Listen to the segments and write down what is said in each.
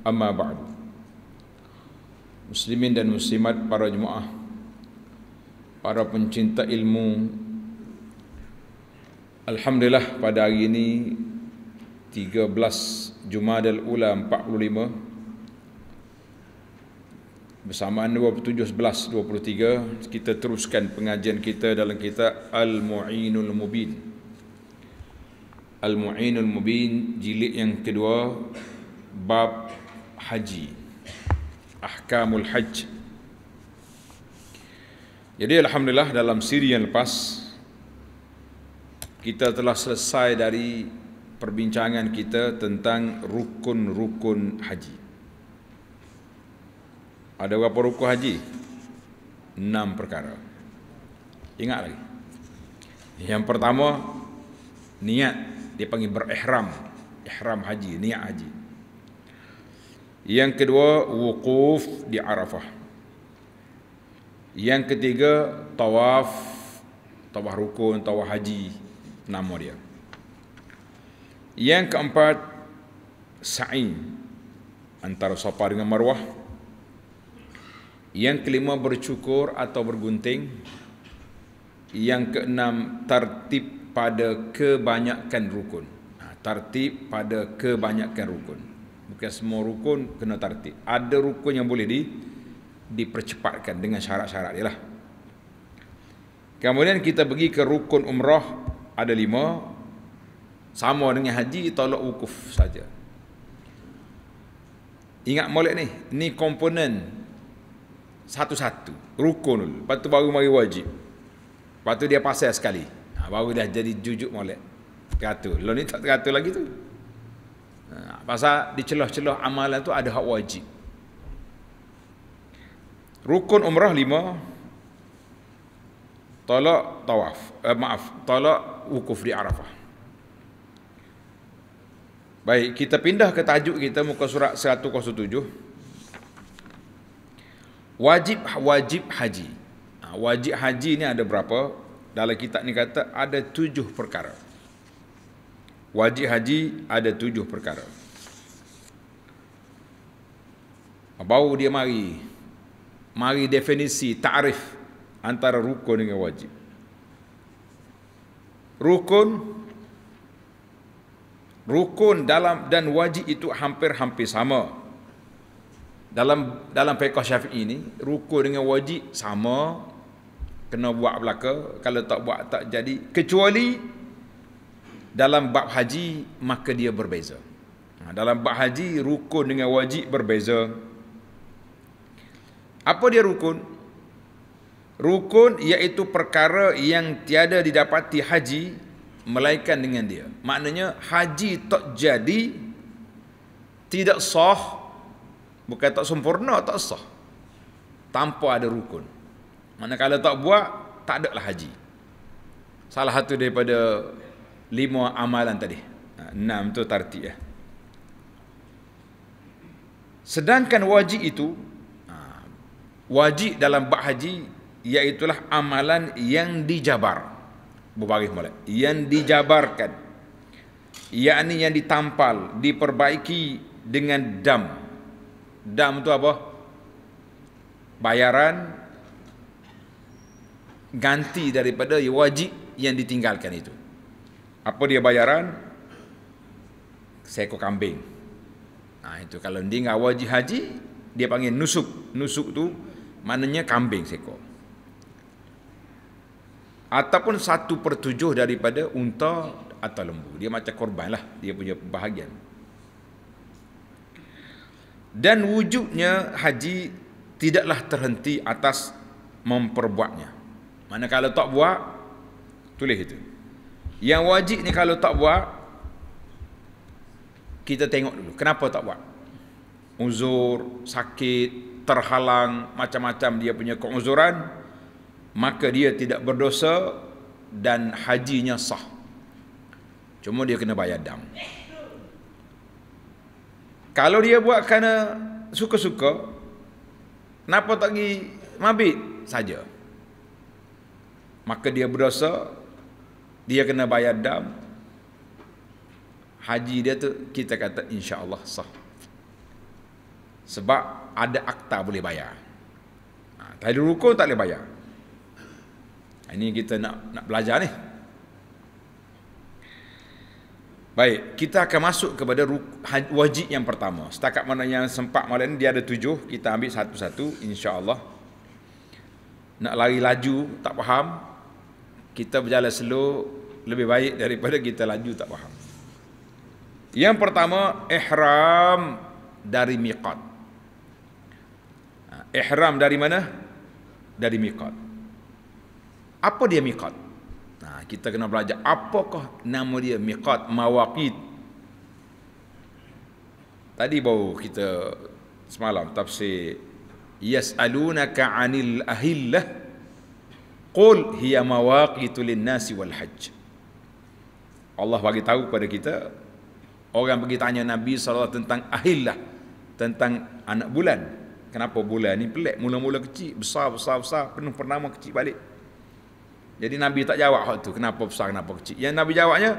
Amma ba'du. Muslimin dan muslimat para jemaah para pencinta ilmu Alhamdulillah pada hari ini 13 Jumadil Ula 45 bersamaan 27 23 kita teruskan pengajian kita dalam kita Al-Mu'inul Mubin Al-Mu'inul Mubin jilid yang kedua bab haji ahkamul haj jadi alhamdulillah dalam siri yang lepas kita telah selesai dari perbincangan kita tentang rukun-rukun haji ada berapa rukun haji? enam perkara ingat lagi yang pertama niat dia panggil berihram ihram haji, niat haji yang kedua wukuf di Arafah. Yang ketiga tawaf tawaf rukun tawaf haji nama dia. Yang keempat sa'i antara Safa dengan Marwah. Yang kelima bercukur atau bergunting. Yang keenam tertib pada kebanyakan rukun. Ha, tertib pada kebanyakan rukun bukan semua rukun kena tertib. Ada rukun yang boleh di dipercepatkan dengan syarat-syarat dia lah. Kemudian kita pergi ke rukun umrah ada lima. Sama dengan haji, tolak wukuf saja. Ingat molek ni, ni komponen satu-satu. Rukun dulu. Lepas tu baru mari wajib. Lepas tu dia pasal sekali. Ha, baru dah jadi jujuk molek. Teratur. Lalu ni tak teratur lagi tu pasal di celah-celah amalan tu ada hak wajib. Rukun umrah lima, tolak tawaf, eh, maaf, tolak wukuf di Arafah. Baik, kita pindah ke tajuk kita muka surat 107. Wajib wajib haji. Ha, wajib haji ni ada berapa? Dalam kitab ni kata ada tujuh perkara. Wajib haji ada tujuh perkara. Baru dia mari Mari definisi, ta'rif Antara rukun dengan wajib Rukun Rukun dalam dan wajib itu hampir-hampir sama Dalam dalam fiqah syafi'i ini Rukun dengan wajib sama Kena buat belaka Kalau tak buat tak jadi Kecuali Dalam bab haji Maka dia berbeza ha, dalam bab haji rukun dengan wajib berbeza. Apa dia rukun? Rukun iaitu perkara yang tiada didapati haji melainkan dengan dia. Maknanya haji tak jadi tidak sah bukan tak sempurna tak sah tanpa ada rukun. Mana kalau tak buat tak ada lah haji. Salah satu daripada lima amalan tadi. Ha, enam tu tartik ya. Sedangkan wajib itu wajib dalam bab haji iaitulah amalan yang dijabar berbaris molek yang dijabarkan yakni yang ditampal diperbaiki dengan dam dam itu apa bayaran ganti daripada wajib yang ditinggalkan itu apa dia bayaran seekor kambing nah itu kalau dia enggak wajib haji dia panggil nusuk nusuk tu maknanya kambing seekor ataupun satu per tujuh daripada unta atau lembu dia macam korban lah dia punya bahagian dan wujudnya haji tidaklah terhenti atas memperbuatnya mana kalau tak buat tulis itu yang wajib ni kalau tak buat kita tengok dulu kenapa tak buat uzur sakit terhalang macam-macam dia punya keuzuran maka dia tidak berdosa dan hajinya sah cuma dia kena bayar dam kalau dia buat kerana suka-suka kenapa tak pergi mabit saja maka dia berdosa dia kena bayar dam haji dia tu kita kata insya-Allah sah sebab ada akta boleh bayar. Ha, tak ada rukun tak boleh bayar. Ha, ini kita nak nak belajar ni. Baik, kita akan masuk kepada wajib yang pertama. Setakat mana yang sempat malam ni, dia ada tujuh. Kita ambil satu-satu, Insya Allah Nak lari laju, tak faham. Kita berjalan slow, lebih baik daripada kita laju, tak faham. Yang pertama, ihram dari miqat. Ihram dari mana? Dari miqat. Apa dia miqat? Nah, kita kena belajar apakah nama dia miqat mawaqit. Tadi baru kita semalam tafsir yas'alunaka 'anil ahillah qul hiya mawaqitu lin-nasi wal hajj. Allah bagi tahu kepada kita orang pergi tanya Nabi sallallahu tentang ahillah tentang anak bulan kenapa bulan ni pelik mula-mula kecil besar besar besar penuh pernama kecil balik jadi nabi tak jawab hak tu kenapa besar kenapa kecil yang nabi jawabnya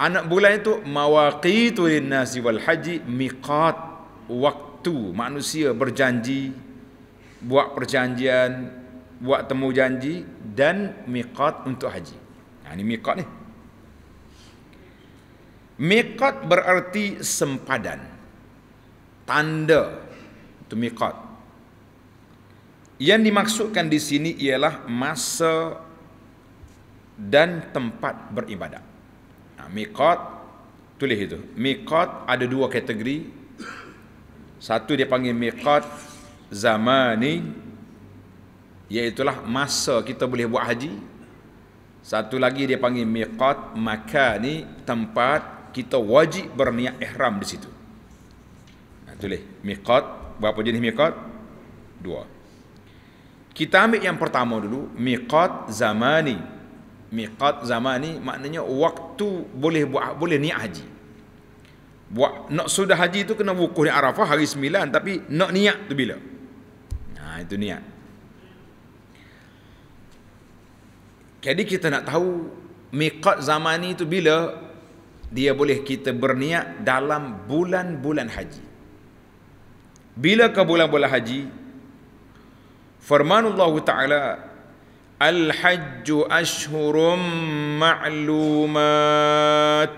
anak bulan itu mawaqitu linnasi wal haji miqat waktu manusia berjanji buat perjanjian buat temu janji dan miqat untuk haji nah, ha, ini miqat ni miqat bererti sempadan tanda itu miqat yang dimaksudkan di sini ialah masa dan tempat beribadat nah, ha, miqat tulis itu miqat ada dua kategori satu dia panggil miqat zamani iaitulah masa kita boleh buat haji satu lagi dia panggil miqat makani tempat kita wajib berniat ihram di situ. Nah, ha, tulis miqat berapa jenis miqat? Dua. Kita ambil yang pertama dulu, miqat zamani. Miqat zamani maknanya waktu boleh buat boleh niat haji. Buat nak sudah haji tu kena wukuf di Arafah hari 9 tapi nak niat tu bila? nah, ha, itu niat. Jadi kita nak tahu miqat zamani itu bila dia boleh kita berniat dalam bulan-bulan haji. Bila ke bulan-bulan haji? Firman Allah Ta'ala Al-Hajju Ashurum Ma'lumat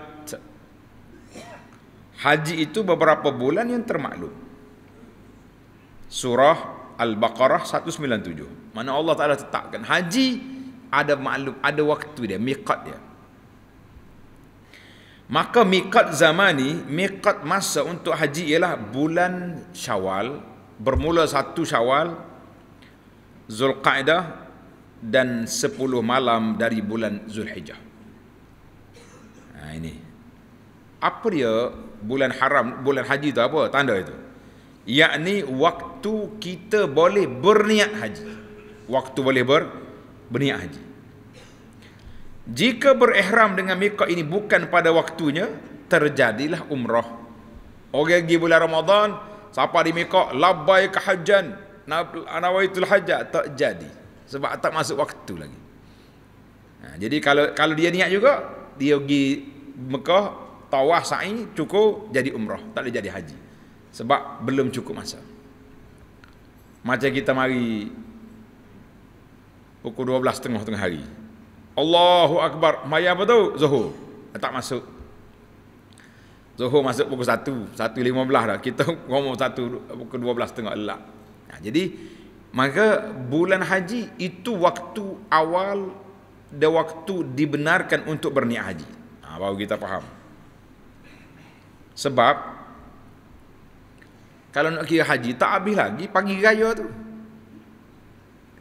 Haji itu beberapa bulan yang termaklum Surah Al-Baqarah 197 Mana Allah Ta'ala tetapkan Haji ada maklum, ada waktu dia, miqat dia Maka mikat zamani, mikat masa untuk haji ialah bulan syawal, bermula satu syawal, Zulqa'idah dan sepuluh malam dari bulan Zulhijjah. Ha, ini. Apa dia bulan haram, bulan haji itu apa? Tanda itu. Yakni waktu kita boleh berniat haji. Waktu boleh ber, berniat haji. Jika berihram dengan miqat ini bukan pada waktunya, terjadilah umrah. Orang okay, pergi bulan Ramadan, siapa di miqat labbaik ke hajjan, anawaitul hajjah tak jadi sebab tak masuk waktu lagi. Ha, jadi kalau kalau dia niat juga, dia pergi Mekah tawaf sa'i cukup jadi umrah, tak boleh jadi haji. Sebab belum cukup masa. Macam kita mari pukul 12.30 tengah hari. Allahu Akbar Maya apa tu? Zuhur eh, Tak masuk Zuhur masuk pukul 1 1.15 dah Kita ngomong 1 Pukul 12 tengah lelak nah, ha, Jadi Maka bulan haji Itu waktu awal Dan waktu dibenarkan untuk berniat haji nah, ha, Baru kita faham Sebab Kalau nak kira haji Tak habis lagi Pagi raya tu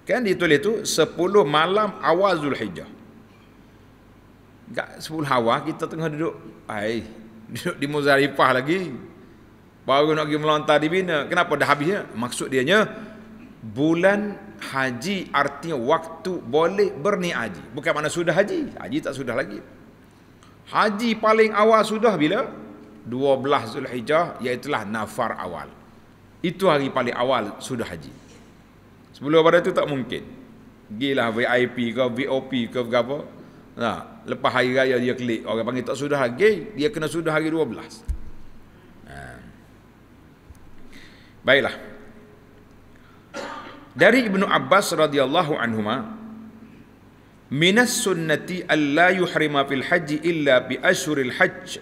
Kan ditulis tu 10 malam awal Zulhijjah Dekat sepuluh hawa kita tengah duduk. ai, duduk di Muzarifah lagi. Baru nak pergi melontar di Bina. Kenapa dah habisnya? Maksud dia nya bulan haji artinya waktu boleh berni haji. Bukan mana sudah haji. Haji tak sudah lagi. Haji paling awal sudah bila? 12 Zulhijjah iaitulah nafar awal. Itu hari paling awal sudah haji. Sebelum pada itu tak mungkin. Gila VIP ke VOP ke apa. Nah, ha, lepas hari raya dia klik orang panggil tak sudah lagi, dia kena sudah hari 12. Ha. Baiklah. Dari Ibnu Abbas radhiyallahu anhuma minas sunnati alla yuhrima fil hajj illa bi ashuril hajj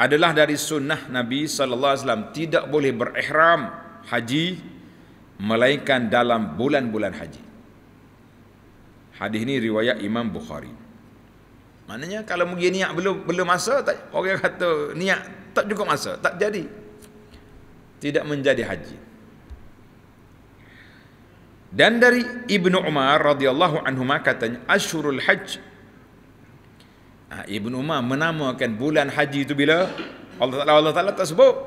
adalah dari sunnah Nabi saw tidak boleh berihram haji melainkan dalam bulan-bulan haji. Hadis ni riwayat Imam Bukhari. Maknanya kalau pergi niat belum belum masa tak orang kata niat tak cukup masa, tak jadi. Tidak menjadi haji. Dan dari Ibnu Umar radhiyallahu anhu katanya Ashurul Hajj. Ah Ibnu Umar menamakan bulan haji itu bila Allah Taala Allah Taala tak sebut.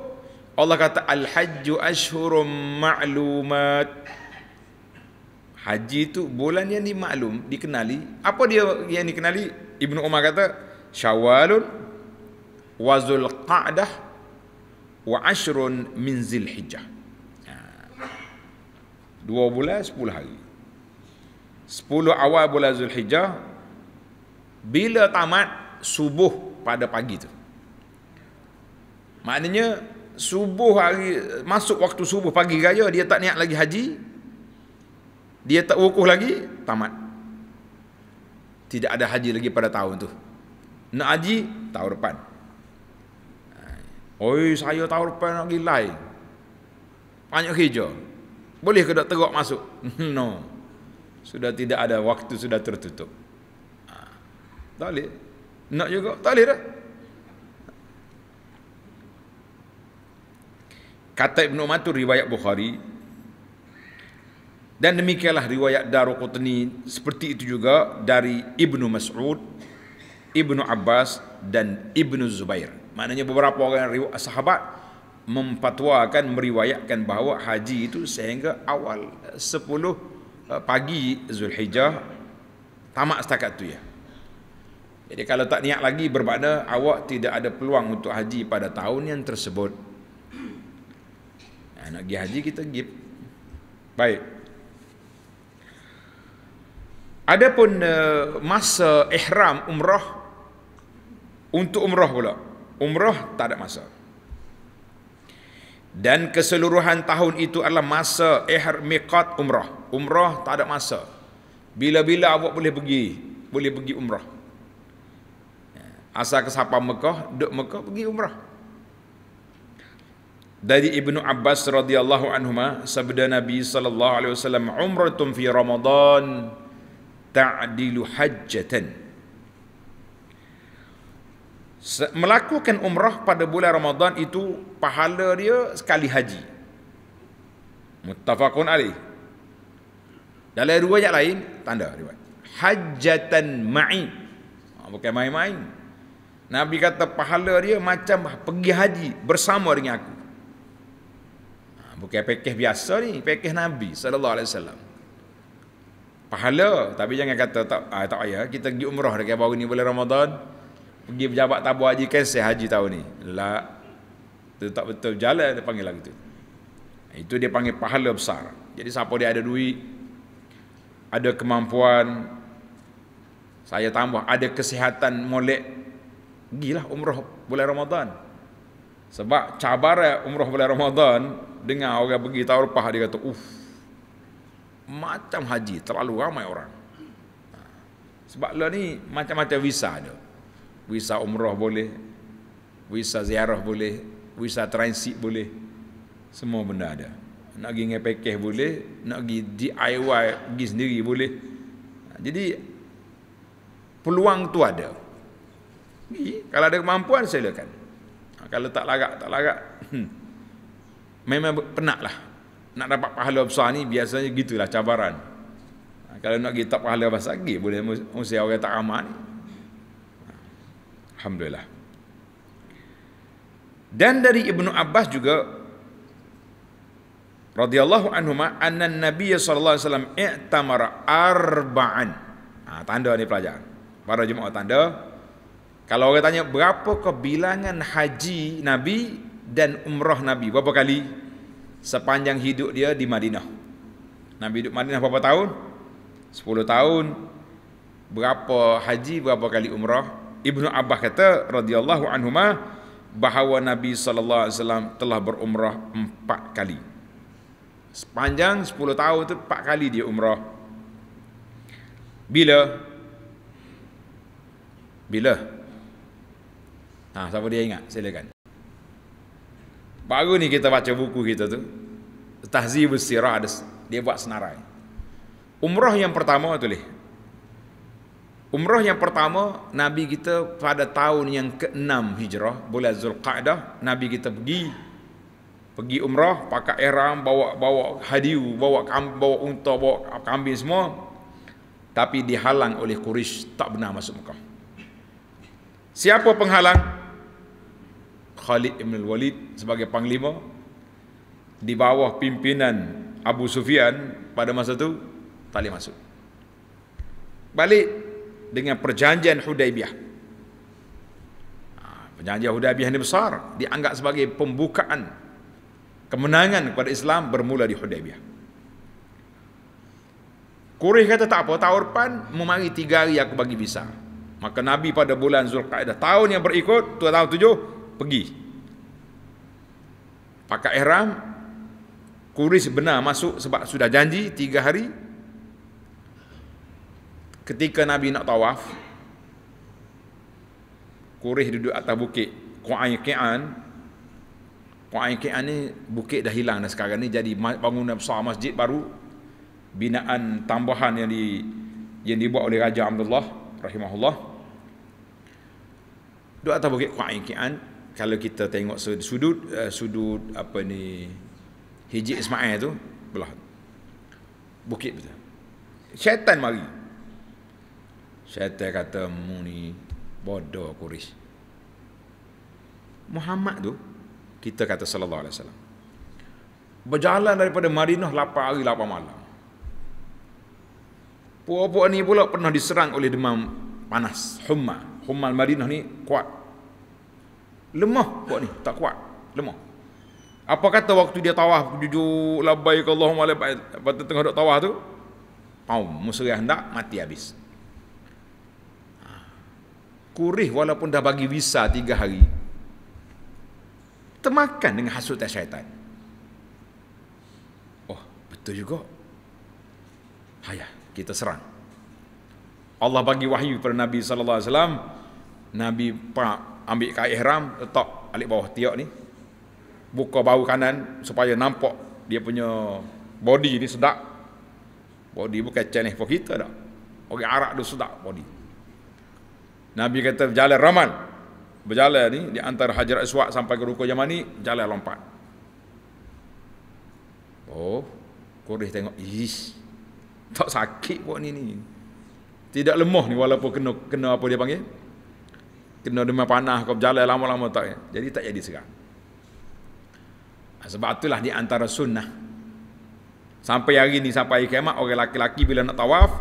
Allah kata al hajj ashhurum ma'lumat. Haji tu bulan yang dimaklum, dikenali. Apa dia yang dikenali? Ibnu Umar kata, Syawalun wa Zulqa'dah wa Ashrun min Zilhijjah. Ha. Dua bulan, sepuluh hari. Sepuluh awal bulan Zulhijjah, bila tamat subuh pada pagi tu. Maknanya, subuh hari, masuk waktu subuh pagi raya, dia tak niat lagi haji, dia tak wukuf lagi tamat tidak ada haji lagi pada tahun tu nak haji tahun depan oi saya tahun depan nak gilai banyak hijau boleh ke tak teruk masuk no sudah tidak ada waktu sudah tertutup tak ha. boleh nak juga tak boleh dah kata Ibn Matur riwayat Bukhari dan demikianlah riwayat Daruqutni seperti itu juga dari Ibnu Mas'ud, Ibnu Abbas dan Ibnu Zubair. Maknanya beberapa orang sahabat mempatwakan meriwayatkan bahawa haji itu sehingga awal 10 eh, eh, pagi Zulhijjah tamak setakat tu ya. Jadi kalau tak niat lagi berbakna awak tidak ada peluang untuk haji pada tahun yang tersebut. Nah, nak pergi haji kita pergi. Baik. Adapun eh, masa ihram umrah untuk umrah pula. Umrah tak ada masa. Dan keseluruhan tahun itu adalah masa ihram miqat umrah. Umrah tak ada masa. Bila-bila awak boleh pergi, boleh pergi umrah. Asal kesapa Mekah, duduk Mekah pergi umrah. Dari Ibnu Abbas radhiyallahu anhuma sabda Nabi sallallahu alaihi wasallam umratum fi Ramadan ta'dilu hajjatan melakukan umrah pada bulan Ramadan itu pahala dia sekali haji muttafaqun alaih dalam dua ayat lain tanda riwayat hajjatan ma'i ha, bukan main-main Nabi kata pahala dia macam pergi haji bersama dengan aku. Ha, bukan pekeh biasa ni, pekeh Nabi sallallahu alaihi wasallam pahala tapi jangan kata tak ah, tak payah kita pergi umrah dekat baru ni bulan Ramadan pergi berjabat tabu haji kan saya eh, haji tahun ni la itu tak betul jalan dia panggil lagu tu itu dia panggil pahala besar jadi siapa dia ada duit ada kemampuan saya tambah ada kesihatan molek gilah umrah bulan Ramadan sebab cabaran umrah bulan Ramadan dengan orang pergi tahun lepas dia kata uff macam haji terlalu ramai orang ha. sebab lah ni macam-macam visa dia visa umrah boleh visa ziarah boleh visa transit boleh semua benda ada nak pergi ngepekeh boleh nak pergi DIY pergi sendiri boleh ha, jadi peluang tu ada pergi kalau ada kemampuan silakan ha, kalau tak larak tak larak hmm. memang penat lah nak dapat pahala besar ni biasanya gitulah cabaran. Ha, kalau nak kita pahala besar lagi boleh mesti orang tak ramah ni. Alhamdulillah. Dan dari Ibnu Abbas juga radhiyallahu anhu ma anna Nabi sallallahu alaihi wasallam i'tamara arba'an. Ha, tanda ni pelajar. Para jemaah tanda kalau orang tanya berapa kebilangan haji Nabi dan umrah Nabi berapa kali? sepanjang hidup dia di Madinah. Nabi hidup Madinah berapa tahun? 10 tahun. Berapa haji, berapa kali umrah? Ibnu Abbas kata radhiyallahu anhuma bahawa Nabi sallallahu alaihi wasallam telah berumrah 4 kali. Sepanjang 10 tahun tu 4 kali dia umrah. Bila? Bila? Ha, siapa dia ingat? Silakan. Baru ni kita baca buku kita tu. Tahzib Sirah ada, dia buat senarai. Umrah yang pertama tu tulis. Umrah yang pertama Nabi kita pada tahun yang ke-6 Hijrah bulan Zulqa'dah Nabi kita pergi pergi umrah pakai ihram bawa bawa hadiu bawa bawa unta bawa kambing semua tapi dihalang oleh Quraisy tak benar masuk Mekah. Siapa penghalang? Khalid Ibn Walid sebagai panglima di bawah pimpinan Abu Sufyan pada masa itu tak boleh masuk balik dengan perjanjian Hudaibiyah ah, perjanjian Hudaibiyah ini besar dianggap sebagai pembukaan kemenangan kepada Islam bermula di Hudaibiyah Quraisy kata tak apa tahun depan memari tiga hari aku bagi bisa maka Nabi pada bulan Zulqaidah tahun yang berikut tahun tujuh pergi pakai ihram kuris benar masuk sebab sudah janji tiga hari ketika Nabi nak tawaf kuris duduk atas bukit Qu'ayi Qian Qu'ayi Qian ni bukit dah hilang dah sekarang ni jadi bangunan besar masjid baru binaan tambahan yang di yang dibuat oleh Raja Abdullah rahimahullah duduk atas bukit Qu'ayi Qian kalau kita tengok sudut eh, sudut apa ni Hijik Ismail tu belah bukit tu. Syaitan mari. Syaitan kata mu ni bodoh kuris. Muhammad tu kita kata sallallahu alaihi wasallam. Berjalan daripada Madinah 8 hari 8 malam. Puak-puak ni pula pernah diserang oleh demam panas, humma. Humma Madinah ni kuat Lemah buat ni, tak kuat. Lemah. Apa kata waktu dia tawaf jujur labbaik Allahumma labbaik lepas tu tengah dok tawaf tu pau musyrih hendak mati habis. Ha. Kurih walaupun dah bagi visa tiga hari Temakan dengan hasutan syaitan. Oh, betul juga. Hayah, kita serang. Allah bagi wahyu kepada Nabi sallallahu alaihi wasallam Nabi pak ambil kain ihram letak alik bawah tiak ni. Buka bahu kanan supaya nampak dia punya body ni sedap. Body bukan channel for kita dah. Orang Arab tu sedap body. Nabi kata jalan ramal. Berjalan ni di antara Hajarat Aswad sampai ke Rukun Yamani, jalan lompat. Oh, Quraisy tengok, ish. Tak sakit pun ni ni. Tidak lemah ni walaupun kena kena apa dia panggil? kena demam panah kau berjalan lama-lama tak jadi tak jadi serang ha, sebab itulah di antara sunnah sampai hari ni sampai hari kiamat orang laki-laki bila nak tawaf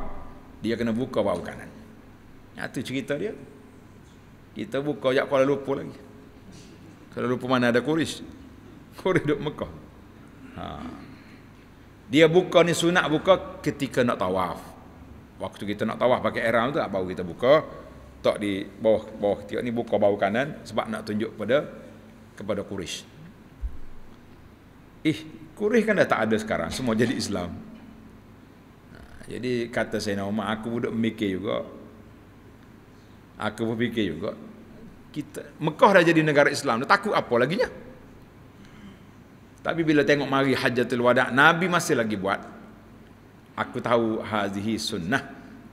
dia kena buka bahu kanan ya, ha, itu cerita dia kita buka sekejap kalau lupa lagi kalau lupa mana ada kuris kuris duduk Mekah ha. dia buka ni sunnah buka ketika nak tawaf waktu kita nak tawaf pakai eram tu apa kita buka tak di bawah bawah ketiak ni buka bahu kanan sebab nak tunjuk kepada kepada Quraisy. Eh, Quraisy kan dah tak ada sekarang, semua jadi Islam. Ha, jadi kata Sayyidina Umar, aku duduk memikir juga. Aku berfikir juga. Kita Mekah dah jadi negara Islam, dah takut apa lagi nya? Tapi bila tengok mari Hajjatul Wada, Nabi masih lagi buat. Aku tahu hazihi sunnah.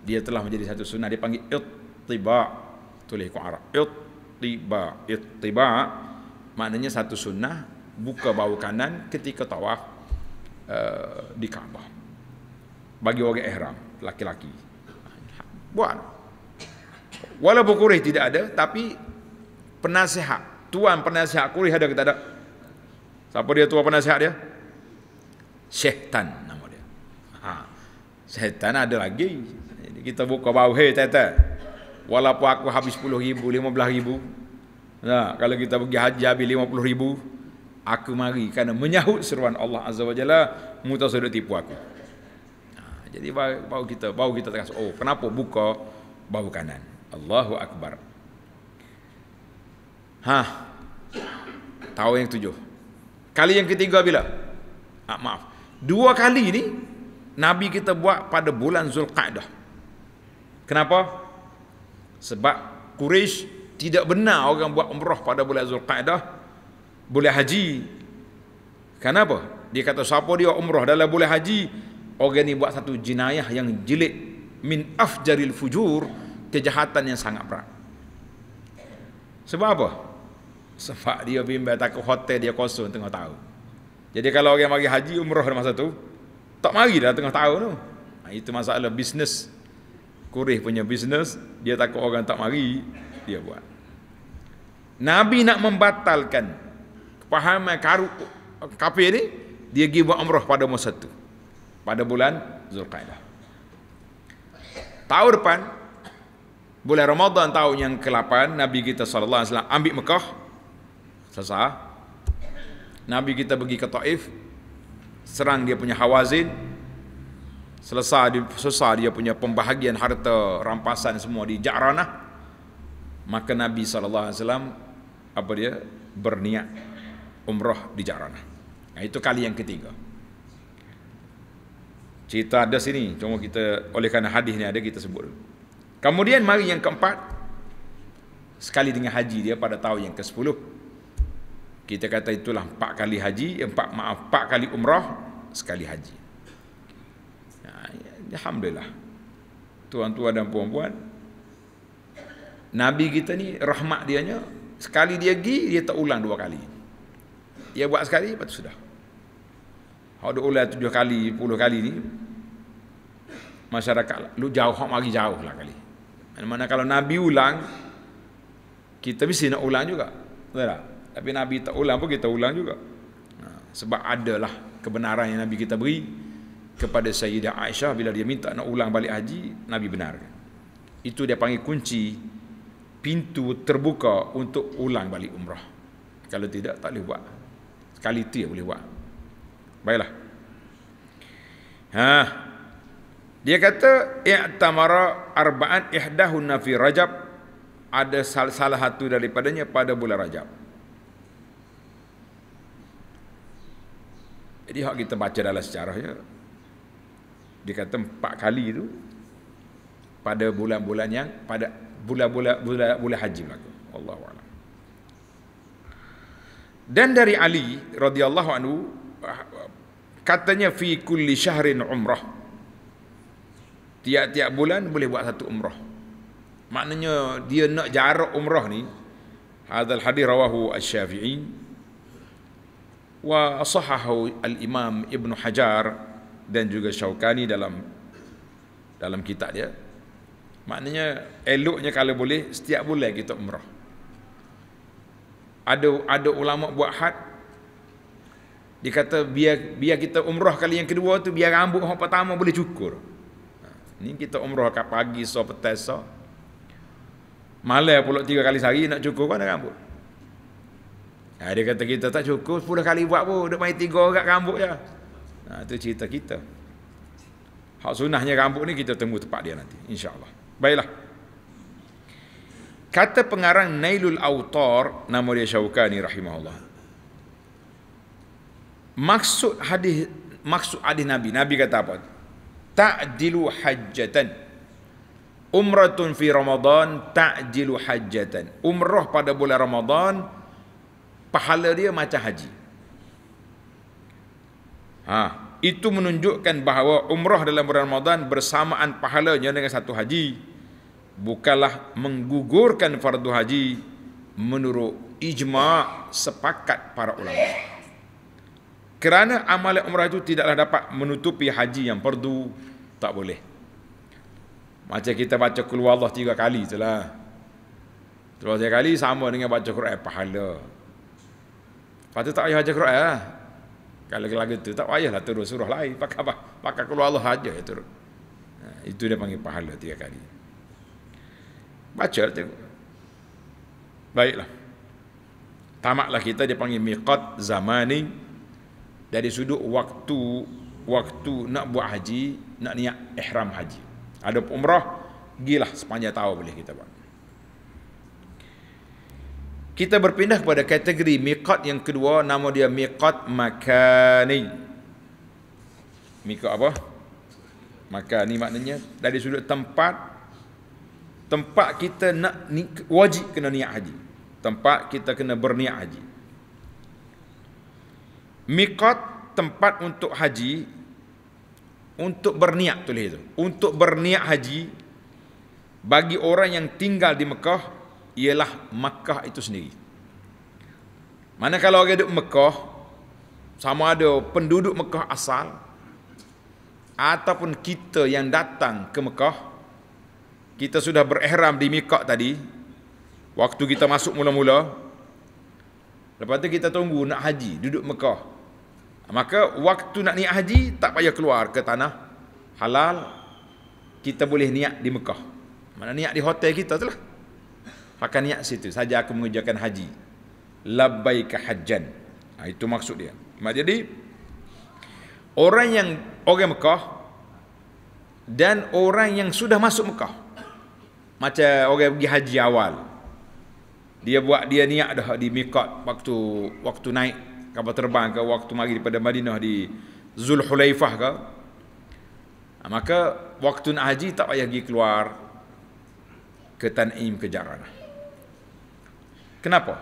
Dia telah menjadi satu sunnah dipanggil ittiba tulis ku Arab ittiba ittiba maknanya satu sunnah buka bahu kanan ketika tawaf uh, di Kaabah bagi orang ihram laki-laki buat walaupun Quraisy tidak ada tapi penasihat tuan penasihat Quraisy ada kita ada siapa dia tuan penasihat dia syaitan nama dia ha. syaitan ada lagi kita buka bahu hey tata Walaupun aku habis 10 ribu, 15 ribu. Nah, kalau kita pergi haji habis 50 ribu, aku mari kerana menyahut seruan Allah Azza wa Jalla, mutah sudut tipu aku. Nah, ha, jadi baru kita, baru kita terasa, oh kenapa buka bahu kanan. Allahu Akbar. Ha. Tahu yang tujuh. Kali yang ketiga bila? Ah, maaf. Dua kali ni Nabi kita buat pada bulan Zulqa'dah. Kenapa? sebab Quraisy tidak benar orang buat umrah pada bulan Zulqaidah bulan haji kenapa dia kata siapa dia umrah dalam bulan haji orang ni buat satu jinayah yang jelek min afjaril fujur kejahatan yang sangat berat sebab apa sebab dia bimbang tak ke hotel dia kosong tengah tahu jadi kalau orang mari haji umrah masa tu tak mari dah tengah tahu tu ha, itu masalah bisnes Kurih punya bisnes, dia takut orang tak mari, dia buat. Nabi nak membatalkan kepahaman karu, kapi ni, dia pergi buat umrah pada masa tu. Pada bulan Zulqaidah. Tahun depan, bulan Ramadan tahun yang ke-8, Nabi kita SAW ambil Mekah, selesai. Nabi kita pergi ke Taif, serang dia punya Hawazin, selesai di, selesai dia punya pembahagian harta rampasan semua di Ja'ranah maka Nabi sallallahu alaihi wasallam apa dia berniat umrah di Ja'ranah. Nah, itu kali yang ketiga. Cerita ada sini, cuma kita oleh kerana hadis ni ada kita sebut Kemudian mari yang keempat sekali dengan haji dia pada tahun yang ke-10. Kita kata itulah empat kali haji, empat maaf, empat kali umrah sekali haji. Alhamdulillah Tuan-tuan dan puan-puan Nabi kita ni rahmat dia dianya Sekali dia pergi, dia tak ulang dua kali Dia buat sekali, lepas tu sudah Kalau dia ulang tujuh kali, puluh kali ni Masyarakat, lah. lu jauh, hak mari jauh lah kali Mana-mana kalau Nabi ulang Kita mesti nak ulang juga Betul tak? Tapi Nabi tak ulang pun kita ulang juga ha, sebab adalah kebenaran yang Nabi kita beri kepada Sayyidah Aisyah bila dia minta nak ulang balik haji, Nabi benarkan. Itu dia panggil kunci pintu terbuka untuk ulang balik umrah. Kalau tidak, tak boleh buat. Sekali itu yang boleh buat. Baiklah. Ha. Dia kata, I'tamara arba'an ihdahun nafi rajab. Ada sal- salah satu daripadanya pada bulan rajab. Jadi, hak kita baca dalam sejarahnya, dia kata empat kali tu pada bulan-bulan yang pada bulan-bulan bulan, bulan haji berlaku. Allahu a'lam. Dan dari Ali radhiyallahu anhu katanya fi kulli syahrin umrah. Tiap-tiap bulan boleh buat satu umrah. Maknanya dia nak jarak umrah ni hadal hadis rawahu asy-Syafi'i wa sahahu al-Imam Ibn Hajar dan juga Syaukani dalam dalam kitab dia. Maknanya eloknya kalau boleh setiap bulan kita umrah. Ada ada ulama buat had dia kata biar biar kita umrah kali yang kedua tu biar rambut orang pertama boleh cukur. Ha, ni kita umrah kat pagi so petang so. Malah pula tiga kali sehari nak cukur kan rambut. Ha, dia kata kita tak cukur 10 kali buat pun duk mai tiga orang rambut je. Ya. Ha, itu cerita kita. Hak sunnahnya rambut ni kita tunggu tempat dia nanti. InsyaAllah. Baiklah. Kata pengarang Nailul Autar, nama dia Syawukani rahimahullah. Maksud hadis maksud hadis Nabi. Nabi kata apa? Ta'dilu hajjatan. Umratun fi Ramadan ta'dilu hajjatan. Umrah pada bulan Ramadan, pahala dia macam haji. Ha, itu menunjukkan bahawa umrah dalam bulan Ramadan bersamaan pahalanya dengan satu haji. Bukalah menggugurkan fardu haji menurut ijma' sepakat para ulama. Kerana amal umrah itu tidaklah dapat menutupi haji yang perdu, tak boleh. Macam kita baca keluar Allah tiga kali itulah. Tiga kali sama dengan baca Quran pahala. Patut tak payah baca Quran lah. Kalau lagi tu tak lah turun surah lain. Pakai apa? Pakai keluar Allah aja ya turun. Ha, itu dia panggil pahala tiga kali. Baca lah tengok. Baiklah. Tamaklah kita dia panggil miqat zamani. Dari sudut waktu waktu nak buat haji, nak niat ihram haji. Ada umrah, gilah sepanjang tahun boleh kita buat. Kita berpindah kepada kategori miqat yang kedua nama dia miqat makani. Miqat apa? Makani maknanya dari sudut tempat tempat kita nak ni, wajib kena niat haji. Tempat kita kena berniat haji. Miqat tempat untuk haji untuk berniat tulis itu. Untuk berniat haji bagi orang yang tinggal di Mekah ialah Mekah itu sendiri. Mana kalau orang duduk Mekah, sama ada penduduk Mekah asal, ataupun kita yang datang ke Mekah, kita sudah berihram di Mekah tadi, waktu kita masuk mula-mula, lepas tu kita tunggu nak haji, duduk Mekah. Maka waktu nak niat haji, tak payah keluar ke tanah halal, kita boleh niat di Mekah. Mana niat di hotel kita tu lah. Maka niat situ saja aku mengerjakan haji. Labbaik hajjan. Ha, itu maksud dia. Mak jadi orang yang orang Mekah dan orang yang sudah masuk Mekah. Macam orang pergi haji awal. Dia buat dia niat dah di Mekah waktu waktu naik kapal terbang ke waktu mari daripada Madinah di Zulhulaifah ke. Ha, maka waktu nak haji tak payah pergi keluar ke Tan'im ke Jarrah. Kenapa?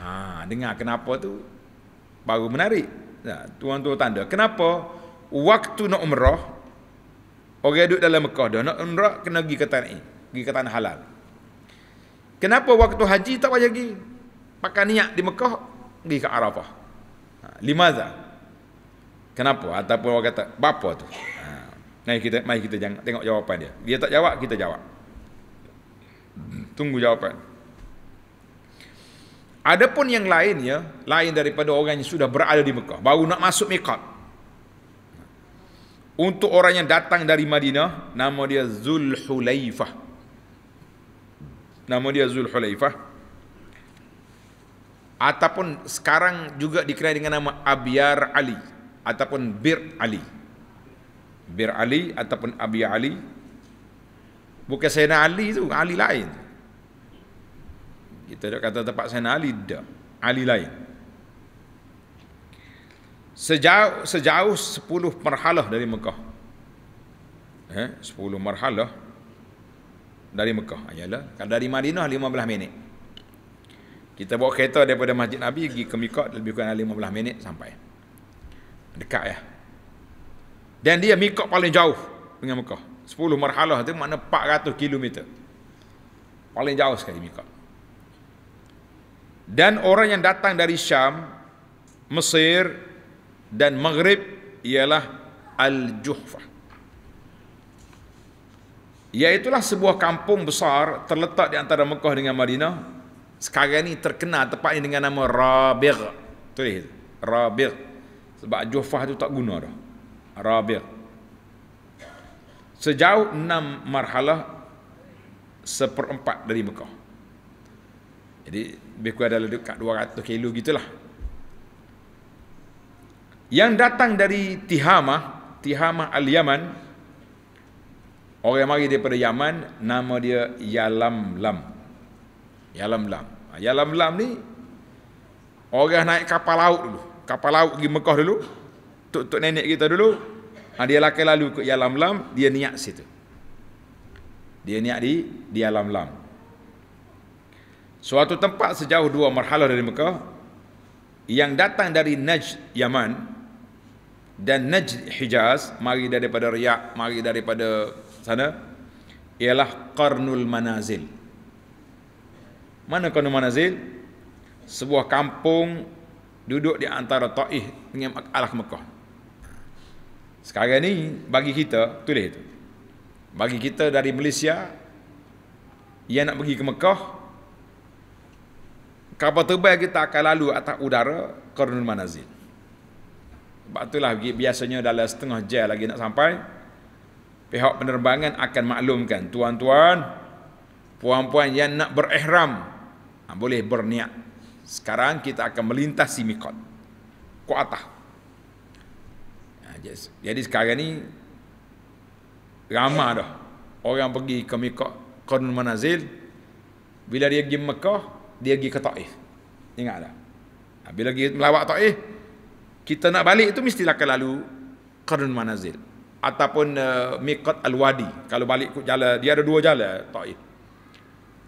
Ha, dengar kenapa tu baru menarik. Nah, ha, tuan-tuan tanda. Kenapa waktu nak umrah orang duduk dalam Mekah dah nak umrah kena pergi ke tanah pergi ke tanah halal. Kenapa waktu haji tak payah pergi? Pakai niat di Mekah pergi ke Arafah. Ha, limaza. Kenapa? Ataupun orang kata, bapa tu? Ha, mari kita, mari kita jangan, tengok jawapan dia. Dia tak jawab, kita jawab. Hmm, tunggu jawapan. Adapun yang lain ya, lain daripada orang yang sudah berada di Mekah, baru nak masuk Mekah. Untuk orang yang datang dari Madinah, nama dia Zulhulaifah. Nama dia Zulhulaifah. Ataupun sekarang juga dikenali dengan nama Abyar Ali ataupun Bir Ali. Bir Ali ataupun Abyar Ali. Bukan Sayyidina Ali tu, Ali lain. Kita ada kata tempat sana Ali tak. Ali lain. Sejauh sejauh sepuluh marhalah dari Mekah. Eh, 10 marhalah dari Mekah. Ayalah, ah, dari Madinah lima belah minit. Kita bawa kereta daripada Masjid Nabi pergi ke Mekah lebih kurang lima belah minit sampai. Dekat ya. Dan dia Mekah paling jauh dengan Mekah. sepuluh marhalah tu makna 400 kilometer, Paling jauh sekali Mekah dan orang yang datang dari Syam, Mesir dan Maghrib ialah Al-Juhfah. Iaitulah sebuah kampung besar terletak di antara Mekah dengan Madinah. Sekarang ini terkenal tepat ini dengan nama Rabir. Tulis itu. Rabir. Sebab Juhfah itu tak guna dah. Rabir. Sejauh enam marhalah seperempat dari Mekah. Jadi lebih kurang dalam dekat 200 kilo gitulah. Yang datang dari Tihamah, Tihamah al-Yaman, orang mari daripada Yaman, nama dia Yalam Lam. Yalam Lam. Ha, Yalam Lam ni, orang naik kapal laut dulu. Kapal laut pergi Mekah dulu. Tuk-tuk nenek kita dulu. Ha, dia laki lalu ke Yalam Lam, dia niat situ. Dia niat di, di Yalam -lam. Suatu tempat sejauh dua marhalah dari Mekah yang datang dari Najd Yaman dan Najd Hijaz mari daripada Riyak, mari daripada sana ialah Qarnul Manazil. Mana Qarnul Manazil? Sebuah kampung duduk di antara Taif dengan Alak Mekah. Sekarang ini bagi kita tulis itu. Bagi kita dari Malaysia yang nak pergi ke Mekah kapal terbang kita akan lalu atas udara Qarnul Manazil. Sebab itulah biasanya dalam setengah jam lagi nak sampai, pihak penerbangan akan maklumkan, tuan-tuan, puan-puan yang nak berihram, ah, boleh berniat. Sekarang kita akan melintasi Mikot. Ke atas. Ah, jadi sekarang ni, ramah dah. Orang pergi ke Mikot, Qarnul Manazil, bila dia pergi Mekah, dia pergi ke Taif. Ingatlah. Bila pergi melawat Taif, kita nak balik itu mesti akan lalu Qarun Manazil ataupun uh, Miqat Al-Wadi. Kalau balik ikut jalan, dia ada dua jalan Taif.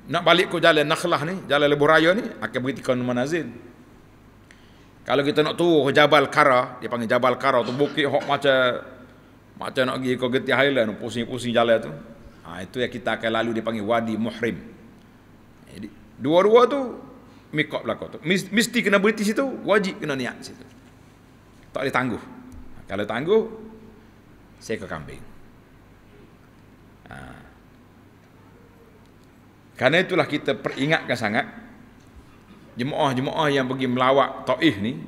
Nak balik ikut jalan Nakhlah ni, jalan lebuh raya ni akan pergi Qarun Manazil. Kalau kita nak turun Jabal Kara, dia panggil Jabal Kara tu bukit hok macam macam nak pergi ke Getih Highland, pusing-pusing jalan tu. Ha, itu yang kita akan lalu dia panggil Wadi Muhrim. Dua-dua tu mikot belakang tu. Mesti kena berhenti situ, wajib kena niat situ. Tak boleh tangguh. Kalau tangguh, saya ke kambing. Ha. Karena itulah kita peringatkan sangat jemaah-jemaah yang pergi melawat Taif ni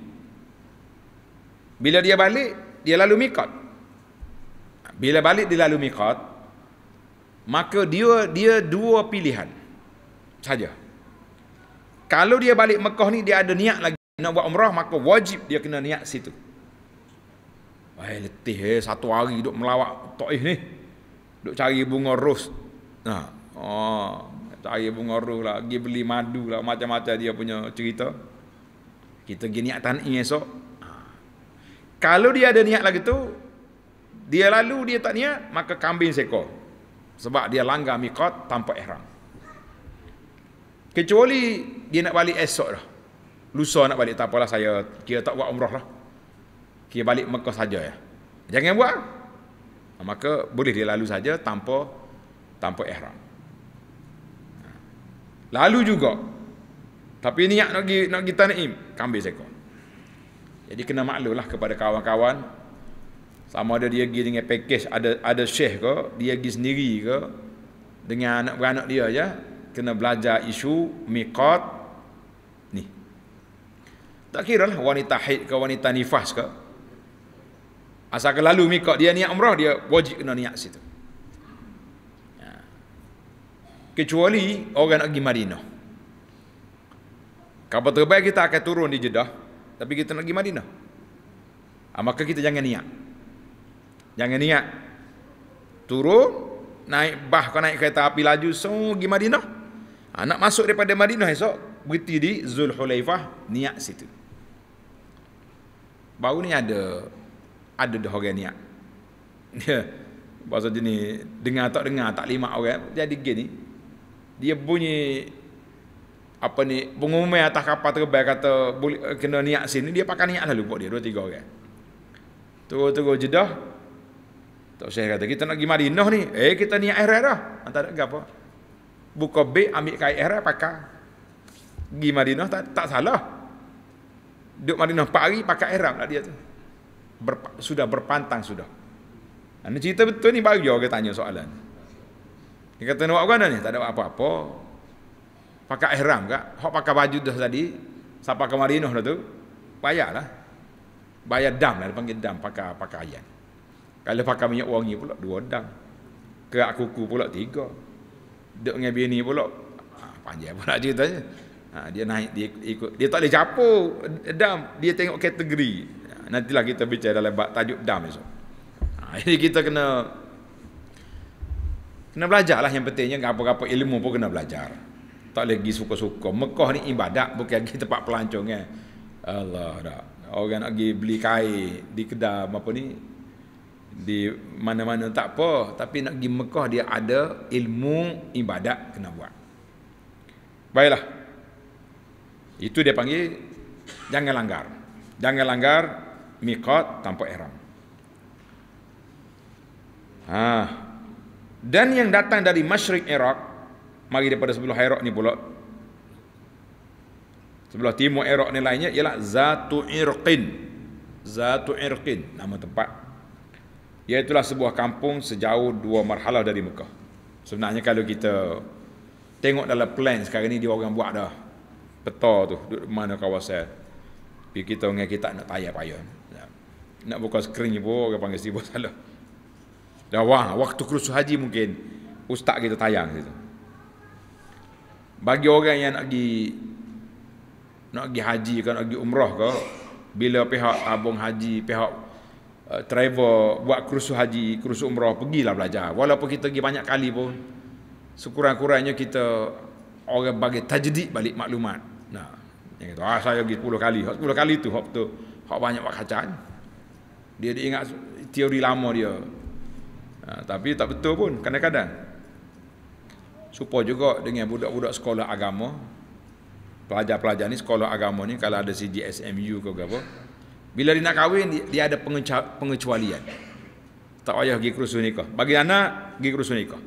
bila dia balik dia lalu mikot. Bila balik dia lalu mikot, maka dia dia dua pilihan saja kalau dia balik Mekah ni dia ada niat lagi nak buat umrah maka wajib dia kena niat situ Wah letih eh. satu hari duk melawat Taif ni. Duk cari bunga ros. Ha. Oh, cari bunga ros lah, pergi beli madu lah macam-macam dia punya cerita. Kita gini niat tanin esok. Ha. Kalau dia ada niat lagi tu, dia lalu dia tak niat, maka kambing seko. Sebab dia langgar miqat tanpa ihram. Kecuali dia nak balik esok lah, Lusa nak balik tak apalah saya kira tak buat umrah lah. Kira balik Mekah saja ya. Jangan buat. Ha, maka boleh dia lalu saja tanpa tanpa ihram. Ha. Lalu juga. Tapi niat nak pergi nak pergi Tanaim, kambing seekor. Jadi kena maklumlah kepada kawan-kawan sama ada dia pergi dengan package ada ada syekh ke, dia pergi sendiri ke dengan anak anak dia aja, kena belajar isu miqat ni tak kira lah wanita haid ke wanita nifas ke asal ke lalu miqat dia niat umrah dia wajib kena niat situ ya. kecuali orang nak pergi Madinah kapal terbaik kita akan turun di Jeddah tapi kita nak pergi Madinah ah, maka kita jangan niat jangan niat turun naik bah kau naik kereta api laju so pergi Madinah Ha, nak masuk daripada Madinah esok, berhenti di Zulhulaifah, niat situ. Baru ni ada, ada dah orang niat. Dia, bahasa jenis, dengar tak dengar, tak lima orang, jadi gini. Dia bunyi, apa ni, pengumuman atas kapal terbaik, kata, boleh, kena niat sini, dia pakai niat lalu buat dia, dua tiga orang. Tunggu-tunggu jedah, Tak Syekh kata, kita nak pergi Madinah ni, eh kita niat akhirat dah. Ah, tak ada apa buka beg ambil kain ihram pakai pergi Madinah tak, tak salah duduk Madinah 4 hari pakai ihram lah dia tu Berp- sudah berpantang sudah ini ha, cerita betul ni bahagia orang tanya soalan dia kata nak buat ni tak ada apa-apa pakai ihram kak hok pakai baju dah tadi siapa ke Madinah dah tu payahlah bayar dam lah panggil dam pakai pakaian kalau pakai minyak wangi pula dua dam kerak kuku pula tiga duduk dengan bini pula ha, panjang pula ceritanya ha, dia naik dia ikut dia tak boleh capur dam dia tengok kategori ha, nantilah kita bicara dalam bab tajuk dam esok ha, jadi kita kena kena belajar lah yang pentingnya apa-apa ilmu pun kena belajar tak boleh pergi suka-suka Mekah ni ibadat bukan pergi tempat pelancong kan eh. Allah dah orang nak pergi beli kain di kedai apa ni di mana-mana tak apa tapi nak pergi Mekah dia ada ilmu ibadat kena buat baiklah itu dia panggil jangan langgar jangan langgar miqat tanpa ihram ha. dan yang datang dari masyrik Iraq mari daripada sebelah Iraq ni pula sebelah timur Iraq ni lainnya ialah Zatu Irqin Zatu Irqin nama tempat Iaitulah sebuah kampung sejauh dua marhalah dari Mekah. Sebenarnya kalau kita tengok dalam plan sekarang ni dia orang buat dah. Peta tu, duduk mana kawasan. Tapi kita dengan kita nak tayar payah. Ya. Nak buka skrin je pun orang panggil sibuk salah. Dah wah, waktu kerusu haji mungkin ustaz kita tayang situ. Bagi orang yang nak pergi nak pergi haji ke nak pergi umrah ke bila pihak abang haji, pihak Travel eh, buat kerusuh haji, kerusuh umrah, pergilah belajar. Walaupun kita pergi banyak kali pun, sekurang-kurangnya kita orang bagi tajdid balik maklumat. Nah, yang kata, ah, saya pergi 10 kali. 10 kali tu, hop tu, hop banyak buat kacang. Kan. Dia, diingat teori lama dia. Ha, tapi tak betul pun kadang-kadang. Supo juga dengan budak-budak sekolah agama. Pelajar-pelajar ni sekolah agama ni kalau ada CGSMU ke apa, bila dia nak kahwin, dia ada pengecualian. Tak payah pergi kerusu nikah. Bagi anak, pergi kerusu nikah.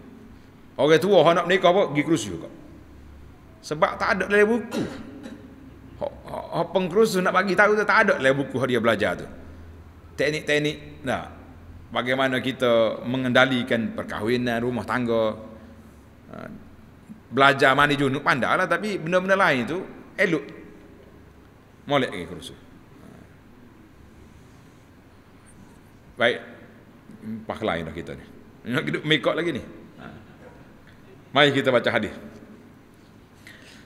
Orang tua, orang nak nikah pun, pergi kerusu juga. Sebab tak ada dalam buku. Orang pengkerusu nak bagi tahu tu, tak ada dalam buku yang dia belajar tu. Teknik-teknik, nah, bagaimana kita mengendalikan perkahwinan, rumah tangga, ah, belajar mana junuk, pandai lah, tapi benda-benda lain tu, elok. Molek pergi kerusu. Baik. Hmm, Pahala yang lah kita ni. Nak duduk mekot lagi ni. Ha. Mari kita baca hadis.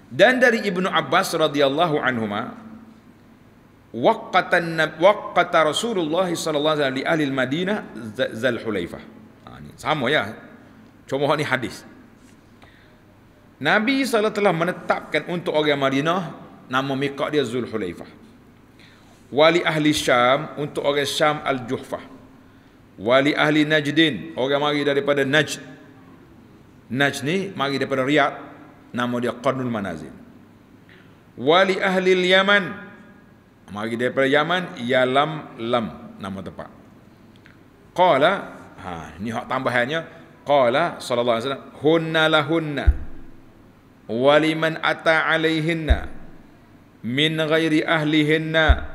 Dan dari Ibnu Abbas radhiyallahu anhuma waqatan waqata Rasulullah sallallahu alaihi wasallam li ahli Madinah Zal Hulaifah. Ha, sama ya. Cuma ni hadis. Nabi SAW telah menetapkan untuk orang Madinah nama mikot dia Zul Hulaifah. Wali ahli Syam untuk orang Syam Al-Juhfah wali ahli Najdin orang mari daripada Najd Najd ni mari daripada Riyadh nama dia Qarnul Manazil wali ahli Yaman mari daripada Yaman Yalam Lam nama tempat Qala ha ni hak tambahannya Qala sallallahu alaihi wasallam hunna lahunna waliman ata alaihinna min ghairi ahlihinna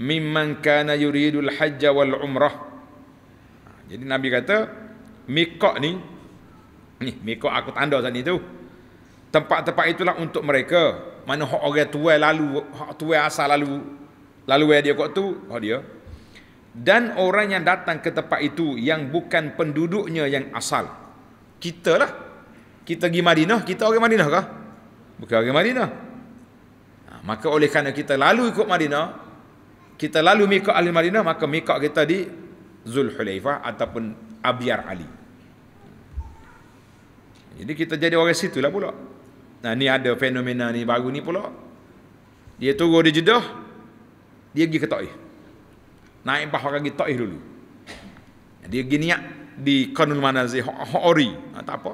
mimman kana yuridul hajj wal umrah jadi Nabi kata, Mikot ni, ni Mikot aku tanda saat tu. Tempat-tempat itulah untuk mereka. Mana hak orang tua lalu, hak tua asal lalu, lalu dia kot tu, hak dia. Dan orang yang datang ke tempat itu yang bukan penduduknya yang asal. Kita lah. Kita pergi Madinah, kita orang Madinah kah? Bukan orang Madinah. Nah, ha, maka oleh kerana kita lalu ikut Madinah, kita lalu mikot ahli Madinah, maka mikot kita di Zul Zulhulaifah ataupun Abyar Ali. Jadi kita jadi orang situ lah pula. Nah ni ada fenomena ni baru ni pula. Dia turun di Jeddah, dia pergi ke Taif. Naik bah orang pergi Taif dulu. Dia pergi niat di Qanun Manazih Ha'ori. Nah, tak apa.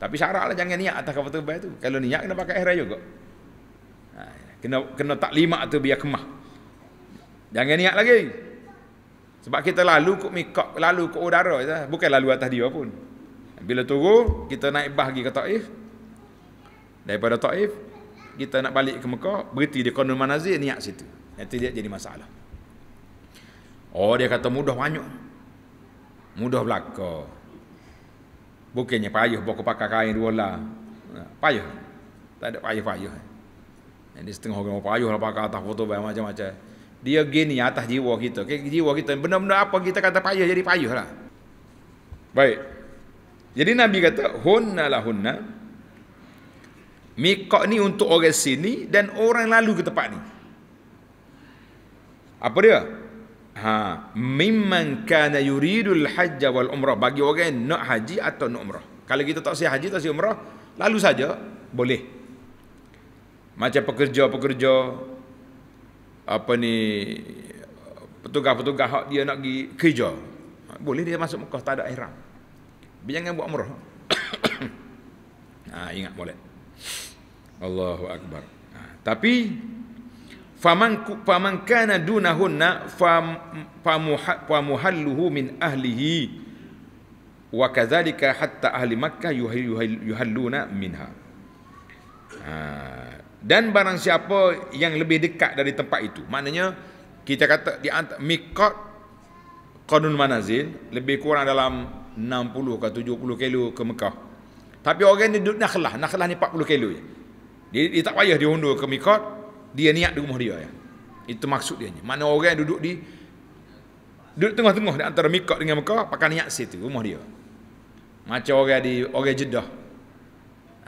Tapi syaratlah jangan niat atas kapal terbang tu. Kalau niat kena pakai ihram juga. Nah, kena kena taklimat tu biar kemah. Jangan niat lagi. Sebab kita lalu ke mikok, lalu ke udara je. Lah. Bukan lalu atas dia pun. Bila turun, kita naik bah pergi ke Taif. Daripada Taif, kita nak balik ke Mekah, berhenti di Qanun Manazir niat situ. Itu dia jadi masalah. Oh dia kata mudah banyak. Mudah belaka. Bukannya payuh buku pakai kain dua lah. Ha, payuh. Tak ada payuh-payuh. Ini setengah orang payuh lah pakai atas foto macam-macam dia gain atas jiwa kita. Okay, jiwa kita, benda-benda apa kita kata payah jadi payah lah. Baik. Jadi Nabi kata, Hunna lah hunna. Mikak ni untuk orang sini dan orang lalu ke tempat ni. Apa dia? Ha, mimman kana yuridul hajj wal umrah bagi orang yang nak haji atau nak umrah. Kalau kita tak sihat haji tak sihat umrah, lalu saja boleh. Macam pekerja-pekerja, apa ni petugas-petugas hak dia nak pergi kerja. Boleh dia masuk Mekah tak ada ihram. jangan buat umrah. ha, ingat boleh. Allahu akbar. Ha, tapi faman faman kana dunahunna fam famuhalluhu min ahlihi wa kadzalika hatta ahli makkah yuhalluna minha. Ah, dan barang siapa yang lebih dekat dari tempat itu maknanya kita kata di antara miqat qadun manazil lebih kurang dalam 60 ke 70 kilo ke Mekah tapi orang ni duduk nakhlah nakhlah ni 40 kilo je dia, dia tak payah dia undur ke miqat dia niat di rumah dia ya. itu maksud dia mana orang yang duduk di duduk tengah-tengah di antara miqat dengan Mekah pakai niat situ rumah dia macam orang di orang Jeddah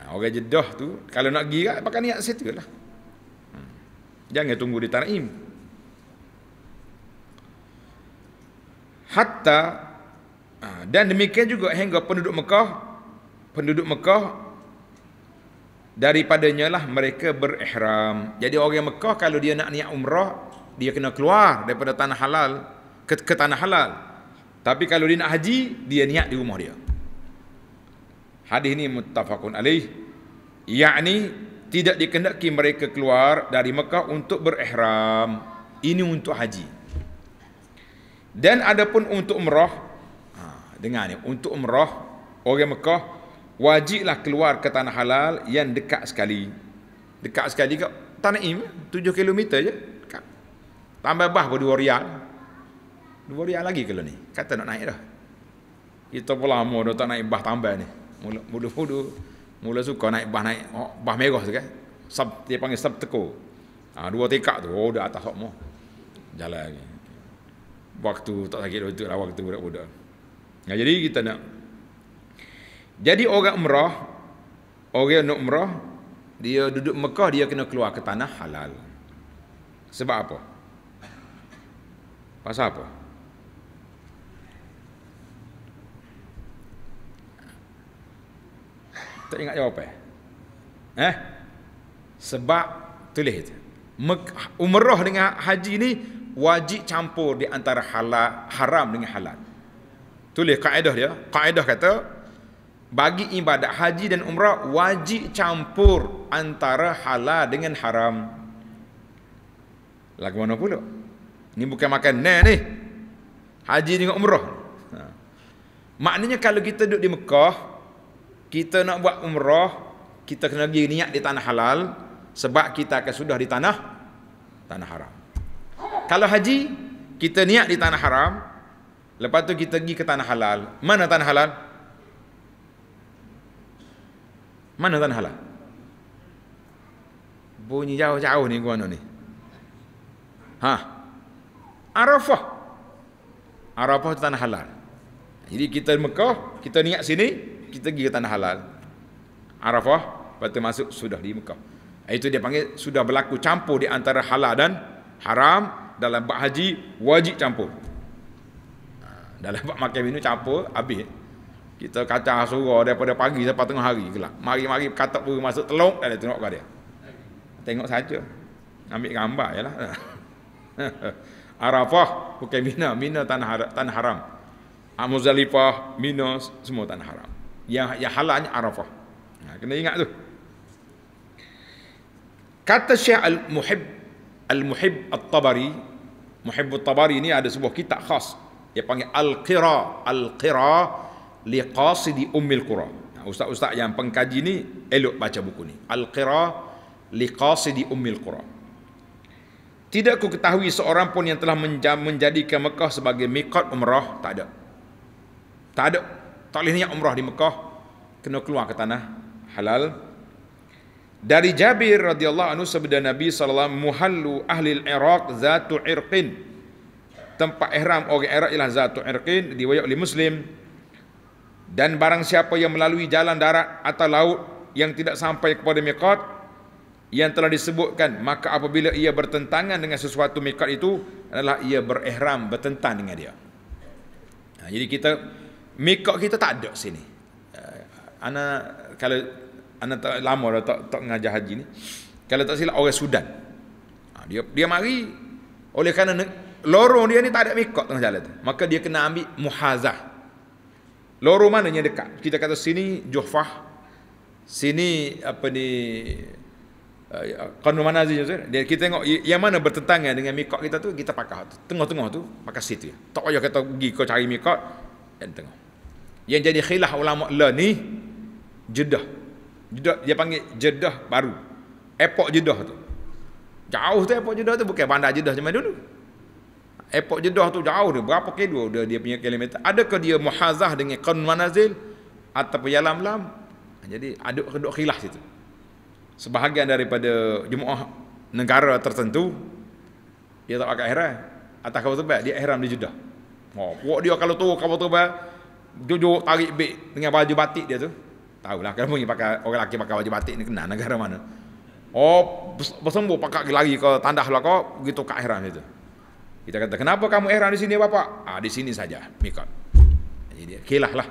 Ha, orang jedah tu, kalau nak pergi kan, pakai niat setia lah. Hmm. Jangan tunggu di tanah im. Hatta, ha, dan demikian juga hingga penduduk Mekah, penduduk Mekah, daripadanya lah mereka berihram. Jadi orang Mekah kalau dia nak niat umrah, dia kena keluar daripada tanah halal ke, ke tanah halal. Tapi kalau dia nak haji, dia niat di rumah dia. Hadis ini muttafaqun alaih. Yakni tidak dikendaki mereka keluar dari Mekah untuk berihram. Ini untuk haji. Dan adapun untuk umrah, ha, dengar ni, untuk umrah orang Mekah wajiblah keluar ke tanah halal yang dekat sekali. Dekat sekali ke tanah im 7 km je. Tambah bah pun 2 rial. 2 rial lagi kalau ni. Kata nak naik dah. Kita pula lama dah naik bah tambah ni mula mula mula, mula suka naik bah naik oh, bah merah tu kan sub dia panggil sab teko ha, dua tekak tu oh dah atas sok moh jalan waktu tak sakit waktu lah waktu budak-budak nah, jadi kita nak jadi orang umrah orang nak umrah dia duduk Mekah dia kena keluar ke tanah halal sebab apa pasal apa Tak ingat jawapan. Eh? eh? Sebab tulis itu. Umrah dengan haji ni wajib campur di antara halal haram dengan halal. Tulis kaedah dia. Kaedah kata bagi ibadat haji dan umrah wajib campur antara halal dengan haram. Lagu mana pula? Ini bukan makan ne ni. Haji dengan umrah. Ha. Maknanya kalau kita duduk di Mekah, kita nak buat umrah kita kena pergi niat di tanah halal sebab kita akan sudah di tanah tanah haram kalau haji kita niat di tanah haram lepas tu kita pergi ke tanah halal mana tanah halal mana tanah halal bunyi jauh-jauh ni gua ni ha arafah arafah tanah halal jadi kita di Mekah kita niat sini kita pergi ke tanah halal. Arafah, lepas masuk, sudah di Mekah. Itu dia panggil, sudah berlaku campur di antara halal dan haram. Dalam bak haji, wajib campur. Ha, dalam bak makan minum, campur, habis. Kita kata ah, surah daripada pagi sampai tengah hari. Gelap. Mari-mari katak pun masuk telung, dah dia tengok dia. Tengok saja. Ambil gambar je lah. Arafah, bukan Mina. Mina tanah, tanah haram. Amuzalifah, Mina, semua tanah haram yang yang halalnya Arafah. Ha, kena ingat tu. Kata Syekh Al-Muhib Al-Muhib At-Tabari, Muhib At-Tabari ni ada sebuah kitab khas dia panggil Al-Qira, Al-Qira li qasidi ummil qura. Ha, ustaz-ustaz yang pengkaji ni elok baca buku ni. Al-Qira li qasidi ummil qura. Tidak ku ketahui seorang pun yang telah menjadikan Mekah sebagai mikot umrah. Tak ada. Tak ada tak boleh niat umrah di Mekah kena keluar ke tanah halal dari Jabir radhiyallahu anhu sabda Nabi saw. muhallu ahli al-Iraq zatu irqin tempat ihram orang Iraq ialah zatu irqin diwayat oleh Muslim dan barang siapa yang melalui jalan darat atau laut yang tidak sampai kepada Mekah, yang telah disebutkan maka apabila ia bertentangan dengan sesuatu miqat itu adalah ia berihram bertentang dengan dia ha, jadi kita Mekok kita tak ada sini. Eh, ana kalau ana tak lama dah tak tak mengajar haji ni. Kalau tak silap orang Sudan. Ah, dia dia mari oleh kerana ne, lorong dia ni tak ada mekok tengah jalan tu. Maka dia kena ambil muhazah. Lorong mana yang dekat? Kita kata sini Johfah. Sini apa ni Kanu eh, mana saja Dia kita tengok yang mana bertentangan dengan mikot kita tu kita pakai tu. Tengah-tengah tu pakai situ. Tak payah kata pergi kau cari mikot dan tengah yang jadi khilaf ulama le ni jedah jedah dia panggil jedah baru epok jedah tu jauh tu epok jedah tu bukan bandar jedah zaman dulu epok jedah tu jauh dia berapa kilo dia, dia punya kilometer adakah dia muhazah dengan qanun manazil ataupun yalam lam jadi ada kedok khilaf situ sebahagian daripada jemaah negara tertentu dia tak pakai ihram atas kapal dia ihram di jedah Oh, dia kalau tu kapal terbang duduk tarik beg dengan baju batik dia tu. Tahulah kalau punya pakai orang lelaki pakai baju batik ni kena negara mana. Oh, bersembuh pakak lari ke tandah lah kau, begitu kat Ihram itu. Kita kata, kenapa kamu Ihram di sini bapak? Ah, di sini saja, mikot. Jadi, kilah lah.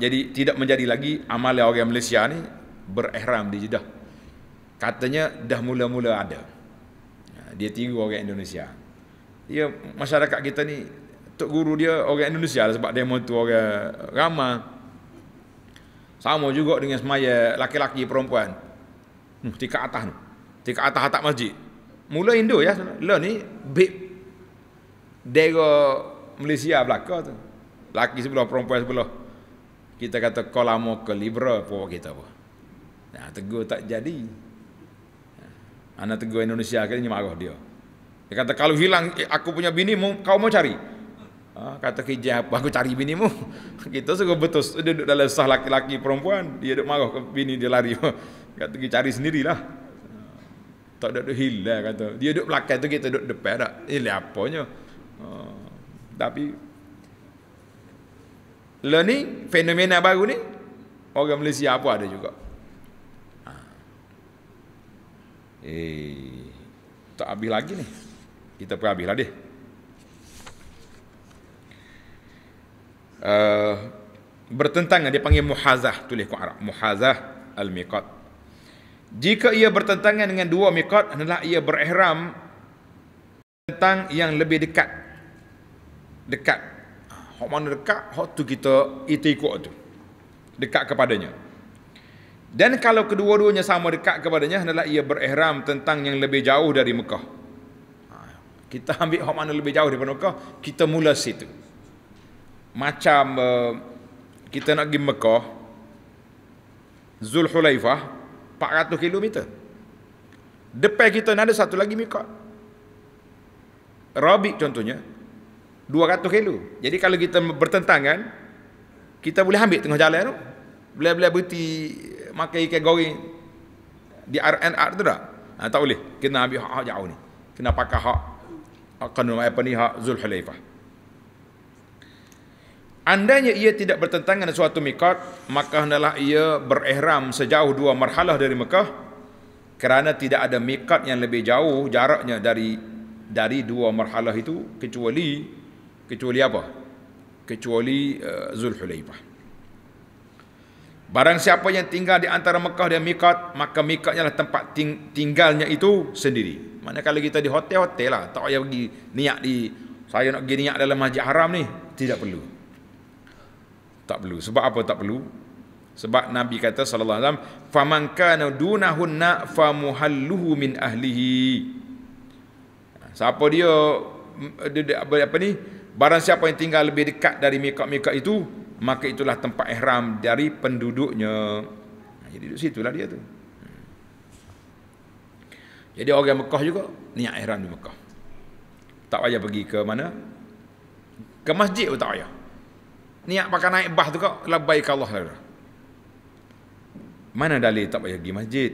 Jadi, tidak menjadi lagi amalan orang Malaysia ni berihram di Jeddah. Katanya, dah mula-mula ada. Ya, dia tiru orang Indonesia. Ya, masyarakat kita ni Tok Guru dia orang Indonesia lah sebab demo tu orang ramah. Sama juga dengan semaya laki-laki perempuan. Hmm, tingkat atas ni. Tingkat atas atas masjid. Mula Indo ya. Lo ni bib. Dera Malaysia belaka tu. Laki sebelah, perempuan sebelah. Kita kata kau lama ke Libra apa kita apa. Nah, tegur tak jadi. Anak tegur Indonesia akhirnya marah dia. Dia kata kalau hilang eh, aku punya bini kau mau cari. Ha, kata kerja apa aku cari bini mu. Kita suka betul dia duduk dalam sah laki-laki perempuan, dia duduk marah ke bini dia lari. Kata pergi cari sendirilah. Tak ada hilang kata. Dia duduk belakang tu kita duduk depan dak. Ini eh, lah, apanya? Ha, tapi learning fenomena baru ni orang Malaysia apa ada juga. Ha. Eh tak habis lagi ni. Kita pun lah dia. Eh, bertentangan dia panggil muhazah tulis ku Arab muhazah al miqat jika ia bertentangan dengan dua miqat hendaklah ia berihram tentang yang lebih dekat dekat hok mana dekat hok tu kita itu ikut tu dekat kepadanya dan kalau kedua-duanya sama dekat kepadanya hendaklah ia berihram tentang yang lebih jauh dari Mekah ha, kita ambil hok mana lebih jauh daripada Mekah kita mula situ macam uh, kita nak pergi Mekah Zulhulaifah 400 km depan kita ni ada satu lagi Mekah Rabi contohnya 200 km jadi kalau kita bertentangan kita boleh ambil tengah jalan tu boleh-boleh berhenti makan ikan goreng di RNR tu tak? Ha, tak boleh kena ambil hak-hak jauh ni kena pakai hak hak apa ni hak Zulhulaifah Andainya ia tidak bertentangan dengan suatu mikot, maka hendaklah ia berihram sejauh dua marhalah dari Mekah. Kerana tidak ada mikot yang lebih jauh jaraknya dari dari dua marhalah itu kecuali kecuali apa? Kecuali uh, Zulhulaifah. Barang siapa yang tinggal di antara Mekah dan Mikat, maka Mikatnya lah tempat ting- tinggalnya itu sendiri. Mana kalau kita di hotel, hotel lah. Tak payah pergi niat di, saya nak pergi niat dalam masjid haram ni. Tidak perlu tak perlu sebab apa tak perlu sebab nabi kata sallallahu alaihi wasallam faman kana dunahunna famuhalluhu min ahlihi siapa dia apa ni barang siapa yang tinggal lebih dekat dari mikot-mikot itu maka itulah tempat ihram dari penduduknya jadi duduk situlah dia tu jadi orang Mekah juga niat ihram di Mekah tak payah pergi ke mana ke masjid pun tak payah Niat pakai naik bah tu kau Kelabai ke Allah lah. Mana dalil tak payah pergi masjid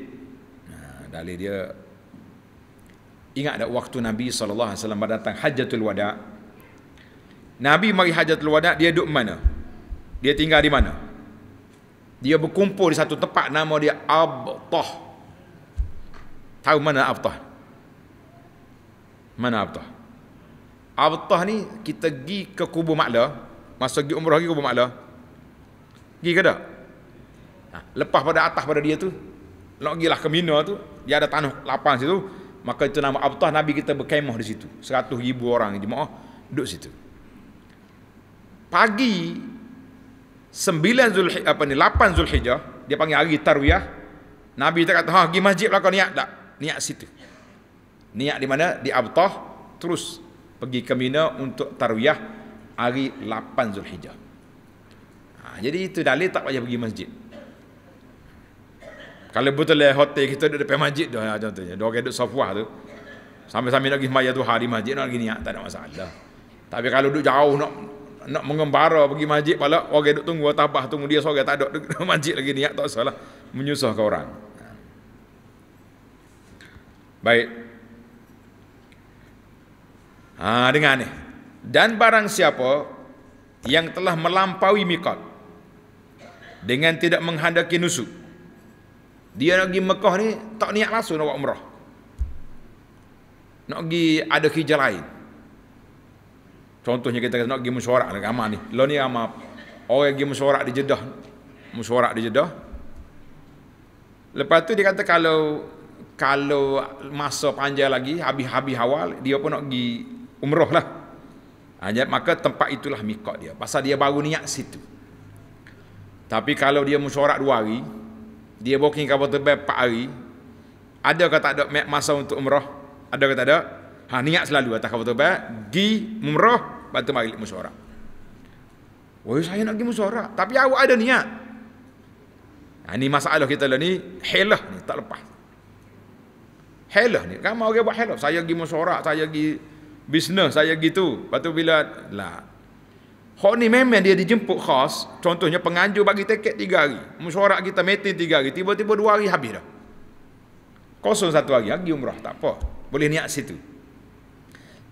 nah, ha, Dalil dia Ingat tak waktu Nabi SAW datang hajatul wada Nabi mari hajatul wada Dia duduk mana Dia tinggal di mana Dia berkumpul di satu tempat Nama dia Abtah Tahu mana Abtah Mana Abtah Abtah ni kita pergi ke kubur maklah Masa pergi umrah lagi kau bermakna. Pergi ke tak? Ha, lepas pada atas pada dia tu. Nak gilah ke Mina tu. Dia ada tanah lapang situ. Maka itu nama Abtah Nabi kita berkemah di situ. Seratus ribu orang di jemaah duduk situ. Pagi 9 Zulhijjah apa ni 8 Zulhijjah dia panggil hari tarwiyah. Nabi tak kata ha pergi masjid lah kau niat tak? Niat situ. Niat di mana? Di Abtah terus pergi ke Mina untuk tarwiyah hari 8 Zulhijjah. Ha, jadi itu dalil tak payah pergi masjid. Kalau betul lah hotel kita duduk depan masjid dah ha, contohnya. Dua orang duduk tu. Sambil-sambil nak pergi sembahyang tu hari masjid nak gini tak ada masalah. Tapi kalau duduk jauh nak nak mengembara pergi masjid pula orang duduk tunggu tabah tunggu dia sore tak ada masjid lagi niat tak salah menyusahkan orang. Ha. Baik. Ha dengar ni dan barang siapa yang telah melampaui miqat dengan tidak menghadapi nusuk dia nak pergi Mekah ni tak niat langsung nak buat umrah nak pergi ada kerja lain contohnya kita kata nak pergi mesyuarat lah ramah ni lo ni ramah orang pergi mesyuarat di Jeddah mesyuarat di Jeddah lepas tu dia kata kalau kalau masa panjang lagi habis-habis awal dia pun nak pergi umrah lah hanya maka tempat itulah mikot dia. Pasal dia baru niat situ. Tapi kalau dia musyarak dua hari, dia booking kapal terbang empat hari, ada ke tak ada masa untuk umrah? Ada ke tak ada? Ha, niat selalu atas kapal terbang, pergi umrah, bantu balik musyarak. Wah, saya nak pergi musyarak. Tapi awak ada niat. Ha, ini masalah kita lah ni, helah ni, tak lepas. Helah ni, Kamu mau orang buat helah. Saya pergi musyarak, saya pergi... Gi Bisnes saya gitu. Lepas tu bila lah. Hak ni memang dia dijemput khas. Contohnya penganju bagi tiket 3 hari. Mesyuarat kita meeting 3 hari. Tiba-tiba 2 hari habis dah. Kosong satu hari. Lagi umrah tak apa. Boleh niat situ.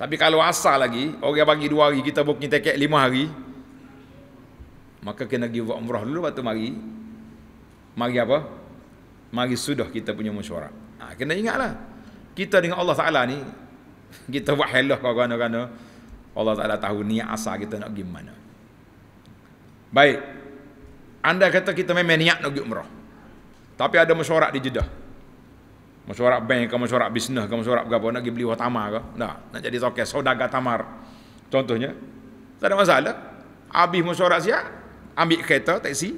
Tapi kalau asal lagi, orang bagi 2 hari, kita booking tiket 5 hari. Maka kena pergi buat umrah dulu, lepas tu mari. Mari apa? Mari sudah kita punya mesyuarat. Ha, kena ingatlah. Kita dengan Allah Ta'ala ni, kita buat helah kau gana-gana. Allah Ta'ala tahu niat asal kita nak pergi mana. Baik. Anda kata kita memang niat nak pergi umrah. Tapi ada mesyuarat di Jeddah. Mesyuarat bank ke, mesyuarat bisnes ke, mesyuarat apa, nak pergi beli buah tamar ke. Tak. Nak jadi sokes, saudaga tamar. Contohnya. Tak ada masalah. Habis mesyuarat siap, ambil kereta, teksi.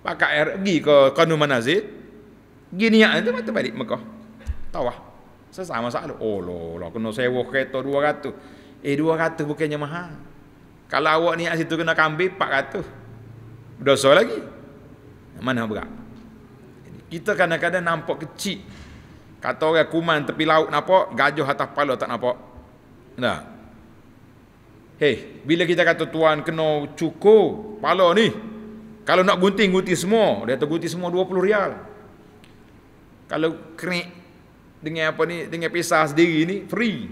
Pakai air, pergi ke Kanu Manazir. Pergi niat itu, mata balik Mekah. Tawah sesama-sama. Oh, lo, lo kena sewa kereta 200. Eh, dua 200 bukannya mahal. Kalau awak ni niat tu kena kambing 400. so lagi. Mana berak? Kita kadang-kadang nampak kecil. Kata orang kuman tepi laut nampak, gajah atas kepala tak nampak. Nah. Hei, bila kita kata tuan kena cukur kepala ni, kalau nak gunting, gunting semua. Dia tergunting gunting semua 20 rial. Kalau krik dengan apa ni dengan pisah sendiri ni free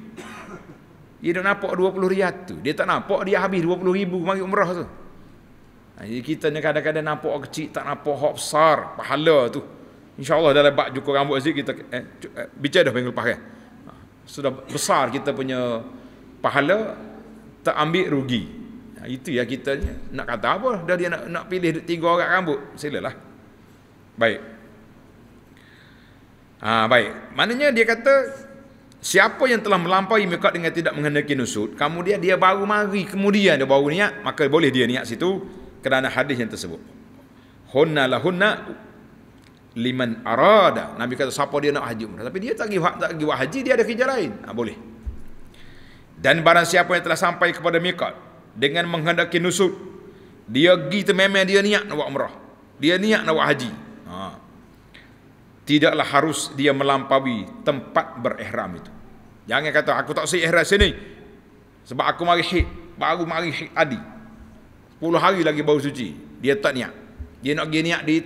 dia nak nampak 20 riyad tu dia tak nampak dia habis 20 ribu mari umrah tu ha, jadi kita ni kadang-kadang nampak kecil tak nampak hak besar pahala tu insyaAllah dalam bak cukur rambut sikit kita eh, eh, bicara dah minggu lepas kan ha, sudah besar kita punya pahala tak ambil rugi ya, itu yang kita nak kata apa dah dia nak, nak pilih tiga orang rambut silalah baik Ha, baik. Maknanya dia kata, siapa yang telah melampaui mikot dengan tidak menghendaki nusud, kemudian dia baru mari, kemudian dia baru niat, maka boleh dia niat situ kerana hadis yang tersebut. Hunna lahunna liman arada. Nabi kata, siapa dia nak haji umrah. Tapi dia tak pergi, tak pergi buat haji, dia ada kerja lain. Ha, boleh. Dan barang siapa yang telah sampai kepada mikot dengan menghendaki nusud, dia pergi tememeh dia niat nak buat umrah. Dia niat nak buat haji tidaklah harus dia melampaui tempat berihram itu. Jangan kata aku tak sih ihram sini sebab aku mari hid, baru mari hid tadi. 10 hari lagi baru suci. Dia tak niat. Dia nak pergi niat di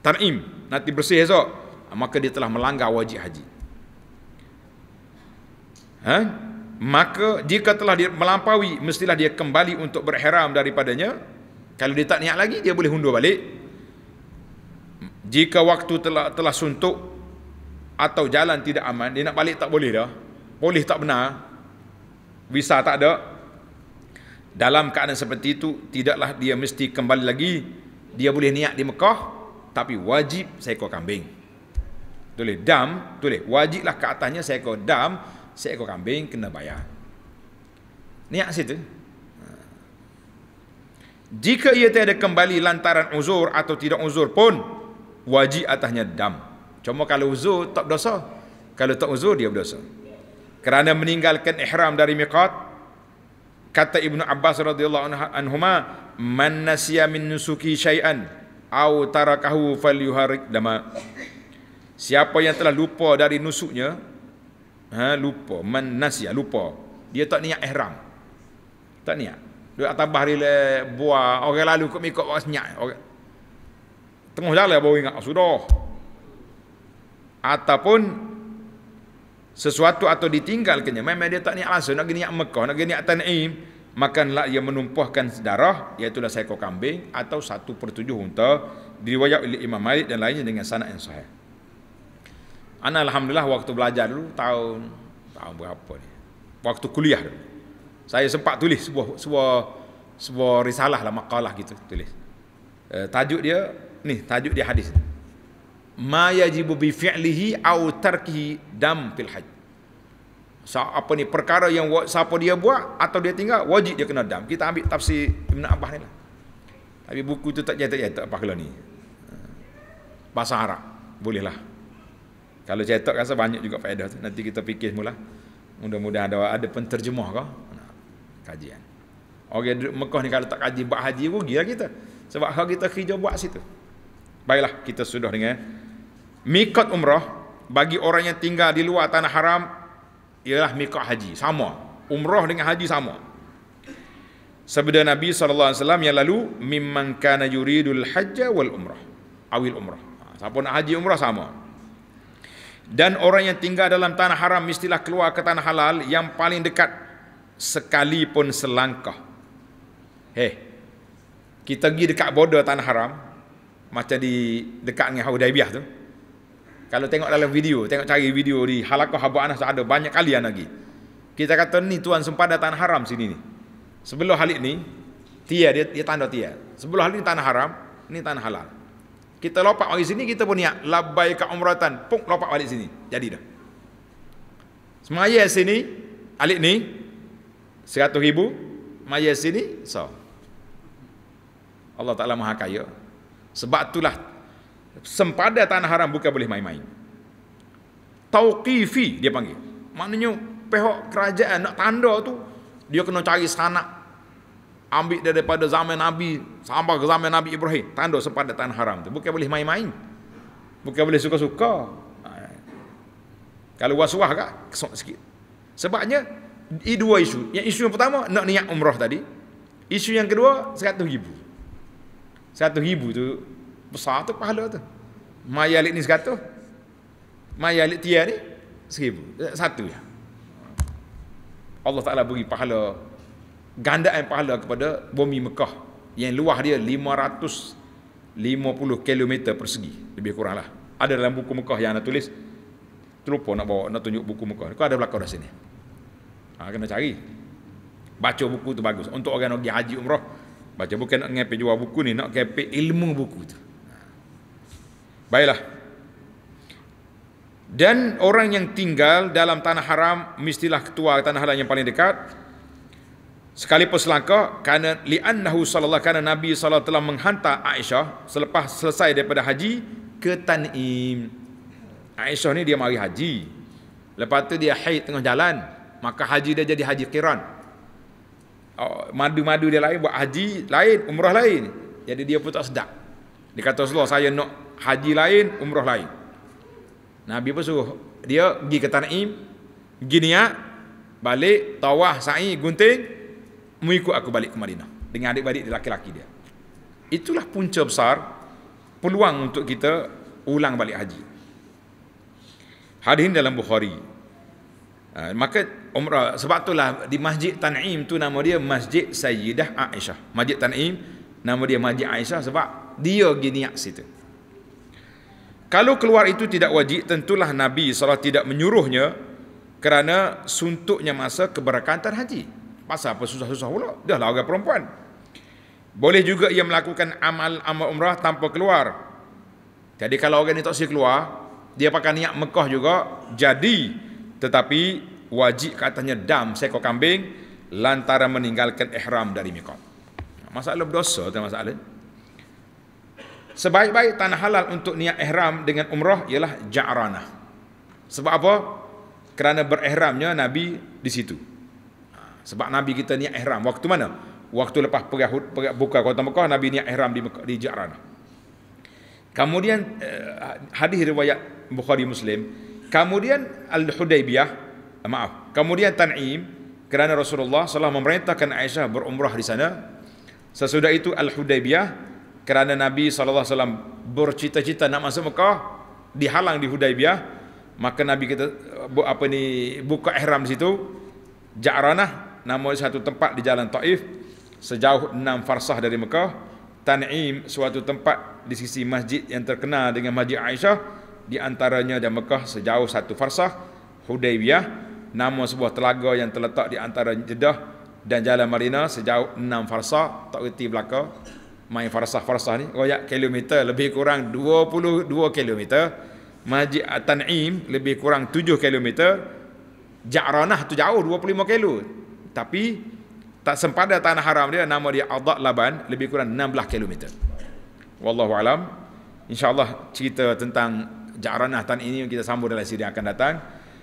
tarim. nanti bersih esok. Ah, maka dia telah melanggar wajib haji. Ha? Maka jika telah dia melampaui mestilah dia kembali untuk berihram daripadanya. Kalau dia tak niat lagi dia boleh undur balik jika waktu telah telah suntuk atau jalan tidak aman dia nak balik tak boleh dah boleh tak benar visa tak ada dalam keadaan seperti itu tidaklah dia mesti kembali lagi dia boleh niat di Mekah tapi wajib seekor kambing tulis dam tulis wajiblah ke atasnya seekor dam seekor kambing kena bayar niat situ ha. jika ia tiada kembali lantaran uzur atau tidak uzur pun wajib atasnya dam. Cuma kalau uzur tak berdosa. Kalau tak uzur dia berdosa. Kerana meninggalkan ihram dari miqat kata Ibnu Abbas radhiyallahu anhu anhuma man nasiya min nusuki syai'an aw tarakahu falyuharik dama. Siapa yang telah lupa dari nusuknya ha lupa man nasiya lupa dia tak niat ihram. Tak niat. Dia tambah rile buah orang lalu kok mikok orang senyap. Orang tengah jalan lah, baru ingat ah, sudah ataupun sesuatu atau ditinggalkannya memang dia tak niat rasa nak niat Mekah nak niat Tan'im makanlah ia menumpahkan darah iaitu seekor kambing atau satu pertujuh unta diriwayat oleh Imam Malik dan lainnya dengan sanad yang sahih Ana alhamdulillah waktu belajar dulu tahun tahun berapa ni waktu kuliah dulu saya sempat tulis sebuah sebuah sebuah risalah lah makalah gitu tulis e, tajuk dia ni tajuk dia hadis ni ma yajibu bi fi'lihi aw tarkihi dam fil haj so, apa ni perkara yang siapa dia buat atau dia tinggal wajib dia kena dam kita ambil tafsir Ibn Abbas ni lah tapi buku tu tak cetak cetak apa kalau ni bahasa Arab boleh lah kalau cetak rasa banyak juga faedah tu nanti kita fikir mula mudah-mudahan ada ada penterjemah ke kajian orang okay, Mekah ni kalau tak kaji buat haji rugi lah kita sebab hal kita kerja buat situ Baiklah, kita sudah dengar. Mikot umrah bagi orang yang tinggal di luar tanah haram ialah mikot haji. Sama. Umrah dengan haji sama. Sabda Nabi SAW yang lalu, Mimman kana yuridul hajja wal umrah. Awil umrah. Ha, siapa nak haji umrah sama. Dan orang yang tinggal dalam tanah haram mestilah keluar ke tanah halal yang paling dekat sekalipun selangkah. Hei, kita pergi dekat border tanah haram, macam di dekat dengan Hudaibiyah tu kalau tengok dalam video tengok cari video di halakah Abu Anas ada banyak kali yang lagi kita kata ni tuan sempada tanah haram sini ni sebelum halik ni tia dia, dia tanda tia sebelum halik ni tanah haram ni tanah halal kita lopak bagi sini kita pun niat labai ka umratan pung lopak balik sini jadi dah semaya sini alik ni 100 ribu maya sini so Allah Ta'ala maha kaya sebab itulah sempada tanah haram bukan boleh main-main. Tauqifi dia panggil. Maknanya pihak kerajaan nak tanda tu dia kena cari sanak ambil daripada zaman Nabi sampai ke zaman Nabi Ibrahim tanda sempadan tanah haram tu bukan boleh main-main bukan boleh suka-suka ha. kalau was-was kesok sikit sebabnya i dua isu yang isu yang pertama nak niat umrah tadi isu yang kedua 100 ribu satu ribu tu besar tu pahala tu. Mayalik ni sekatu. Mayalik tiar ni seribu. Eh, satu ya. Allah Ta'ala beri pahala gandaan pahala kepada bumi Mekah yang luah dia 550 km persegi lebih kurang lah ada dalam buku Mekah yang anda tulis terlupa nak bawa nak tunjuk buku Mekah kau ada belakang dah sini ha, kena cari baca buku tu bagus untuk orang yang haji umrah Baca bukan nak ngepek jual buku ni, nak ngepek ilmu buku tu. Baiklah. Dan orang yang tinggal dalam tanah haram, mestilah ketua tanah haram yang paling dekat. Sekali Sekalipun selangkah, kerana li'annahu sallallahu kerana Nabi sallallahu telah menghantar Aisyah selepas selesai daripada haji ke Tan'im. Aisyah ni dia mari haji. Lepas tu dia haid tengah jalan. Maka haji dia jadi haji kiran. Oh, madu-madu dia lain, buat haji lain, umrah lain. Jadi dia pun tak sedap. Dia kata Rasulullah, saya nak haji lain, umrah lain. Nabi pun suruh dia pergi ke Tanaim, pergi niat, balik, tawah, sa'i, gunting, mengikut aku balik ke Madinah. Dengan adik-adik dia, laki-laki dia. Itulah punca besar peluang untuk kita ulang balik haji. Hadirin dalam Bukhari. Ha, maka umrah sebab itulah di Masjid Tan'im tu nama dia Masjid Sayyidah Aisyah. Masjid Tan'im nama dia Masjid Aisyah sebab dia pergi niat situ. Kalau keluar itu tidak wajib tentulah Nabi SAW tidak menyuruhnya kerana suntuknya masa keberkatan haji. Pasal apa susah-susah pula? Dah lah orang perempuan. Boleh juga ia melakukan amal amal umrah tanpa keluar. Jadi kalau orang ni tak sih keluar, dia pakai niat Mekah juga, jadi tetapi wajib katanya dam seekor kambing lantaran meninggalkan ihram dari mikot. Masalah berdosa itu masalah. Sebaik-baik tanah halal untuk niat ihram dengan umrah ialah ja'ranah. Sebab apa? Kerana berihramnya Nabi di situ. Ha, sebab Nabi kita niat ihram. Waktu mana? Waktu lepas perahut, buka kota Mekah, Nabi niat ihram di, di ja'ranah. Kemudian eh, hadis riwayat Bukhari Muslim, Kemudian Al-Hudaybiyah, maaf, kemudian Tan'im kerana Rasulullah SAW memerintahkan Aisyah berumrah di sana. Sesudah itu Al-Hudaybiyah kerana Nabi Sallallahu Alaihi Wasallam bercita-cita nak masuk Mekah dihalang di Hudaybiyah maka Nabi kita apa ni buka ihram di situ Ja'ranah nama satu tempat di jalan Taif sejauh enam farsah dari Mekah Tan'im suatu tempat di sisi masjid yang terkenal dengan Masjid Aisyah di antaranya dan Mekah sejauh satu farsah Hudaybiyah nama sebuah telaga yang terletak di antara Jeddah dan Jalan Marina sejauh enam farsah tak reti belakang, main farsah-farsah ni royak kilometer lebih kurang 22 kilometer Masjid at lebih kurang 7 kilometer Ja'ranah tu jauh 25 kilo tapi tak sempada tanah haram dia nama dia Adak Laban lebih kurang 16 kilometer Wallahu alam insyaallah cerita tentang jaranah tan ini kita sambung dalam siri akan datang.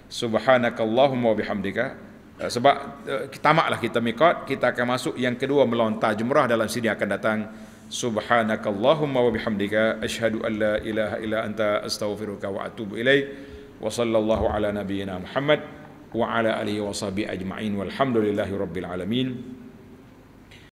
Subhanakallahumma bihamdika. Eh, sebab eh, tamaklah kita mikot, kita akan masuk yang kedua melontar jumrah dalam siri akan datang. Subhanakallahumma wa bihamdika ashhadu an la ilaha illa anta astaghfiruka wa atubu ilaik. Wa sallallahu ala nabiyyina Muhammad wa ala alihi wa sahbihi ajma'in. Walhamdulillahirabbil alamin.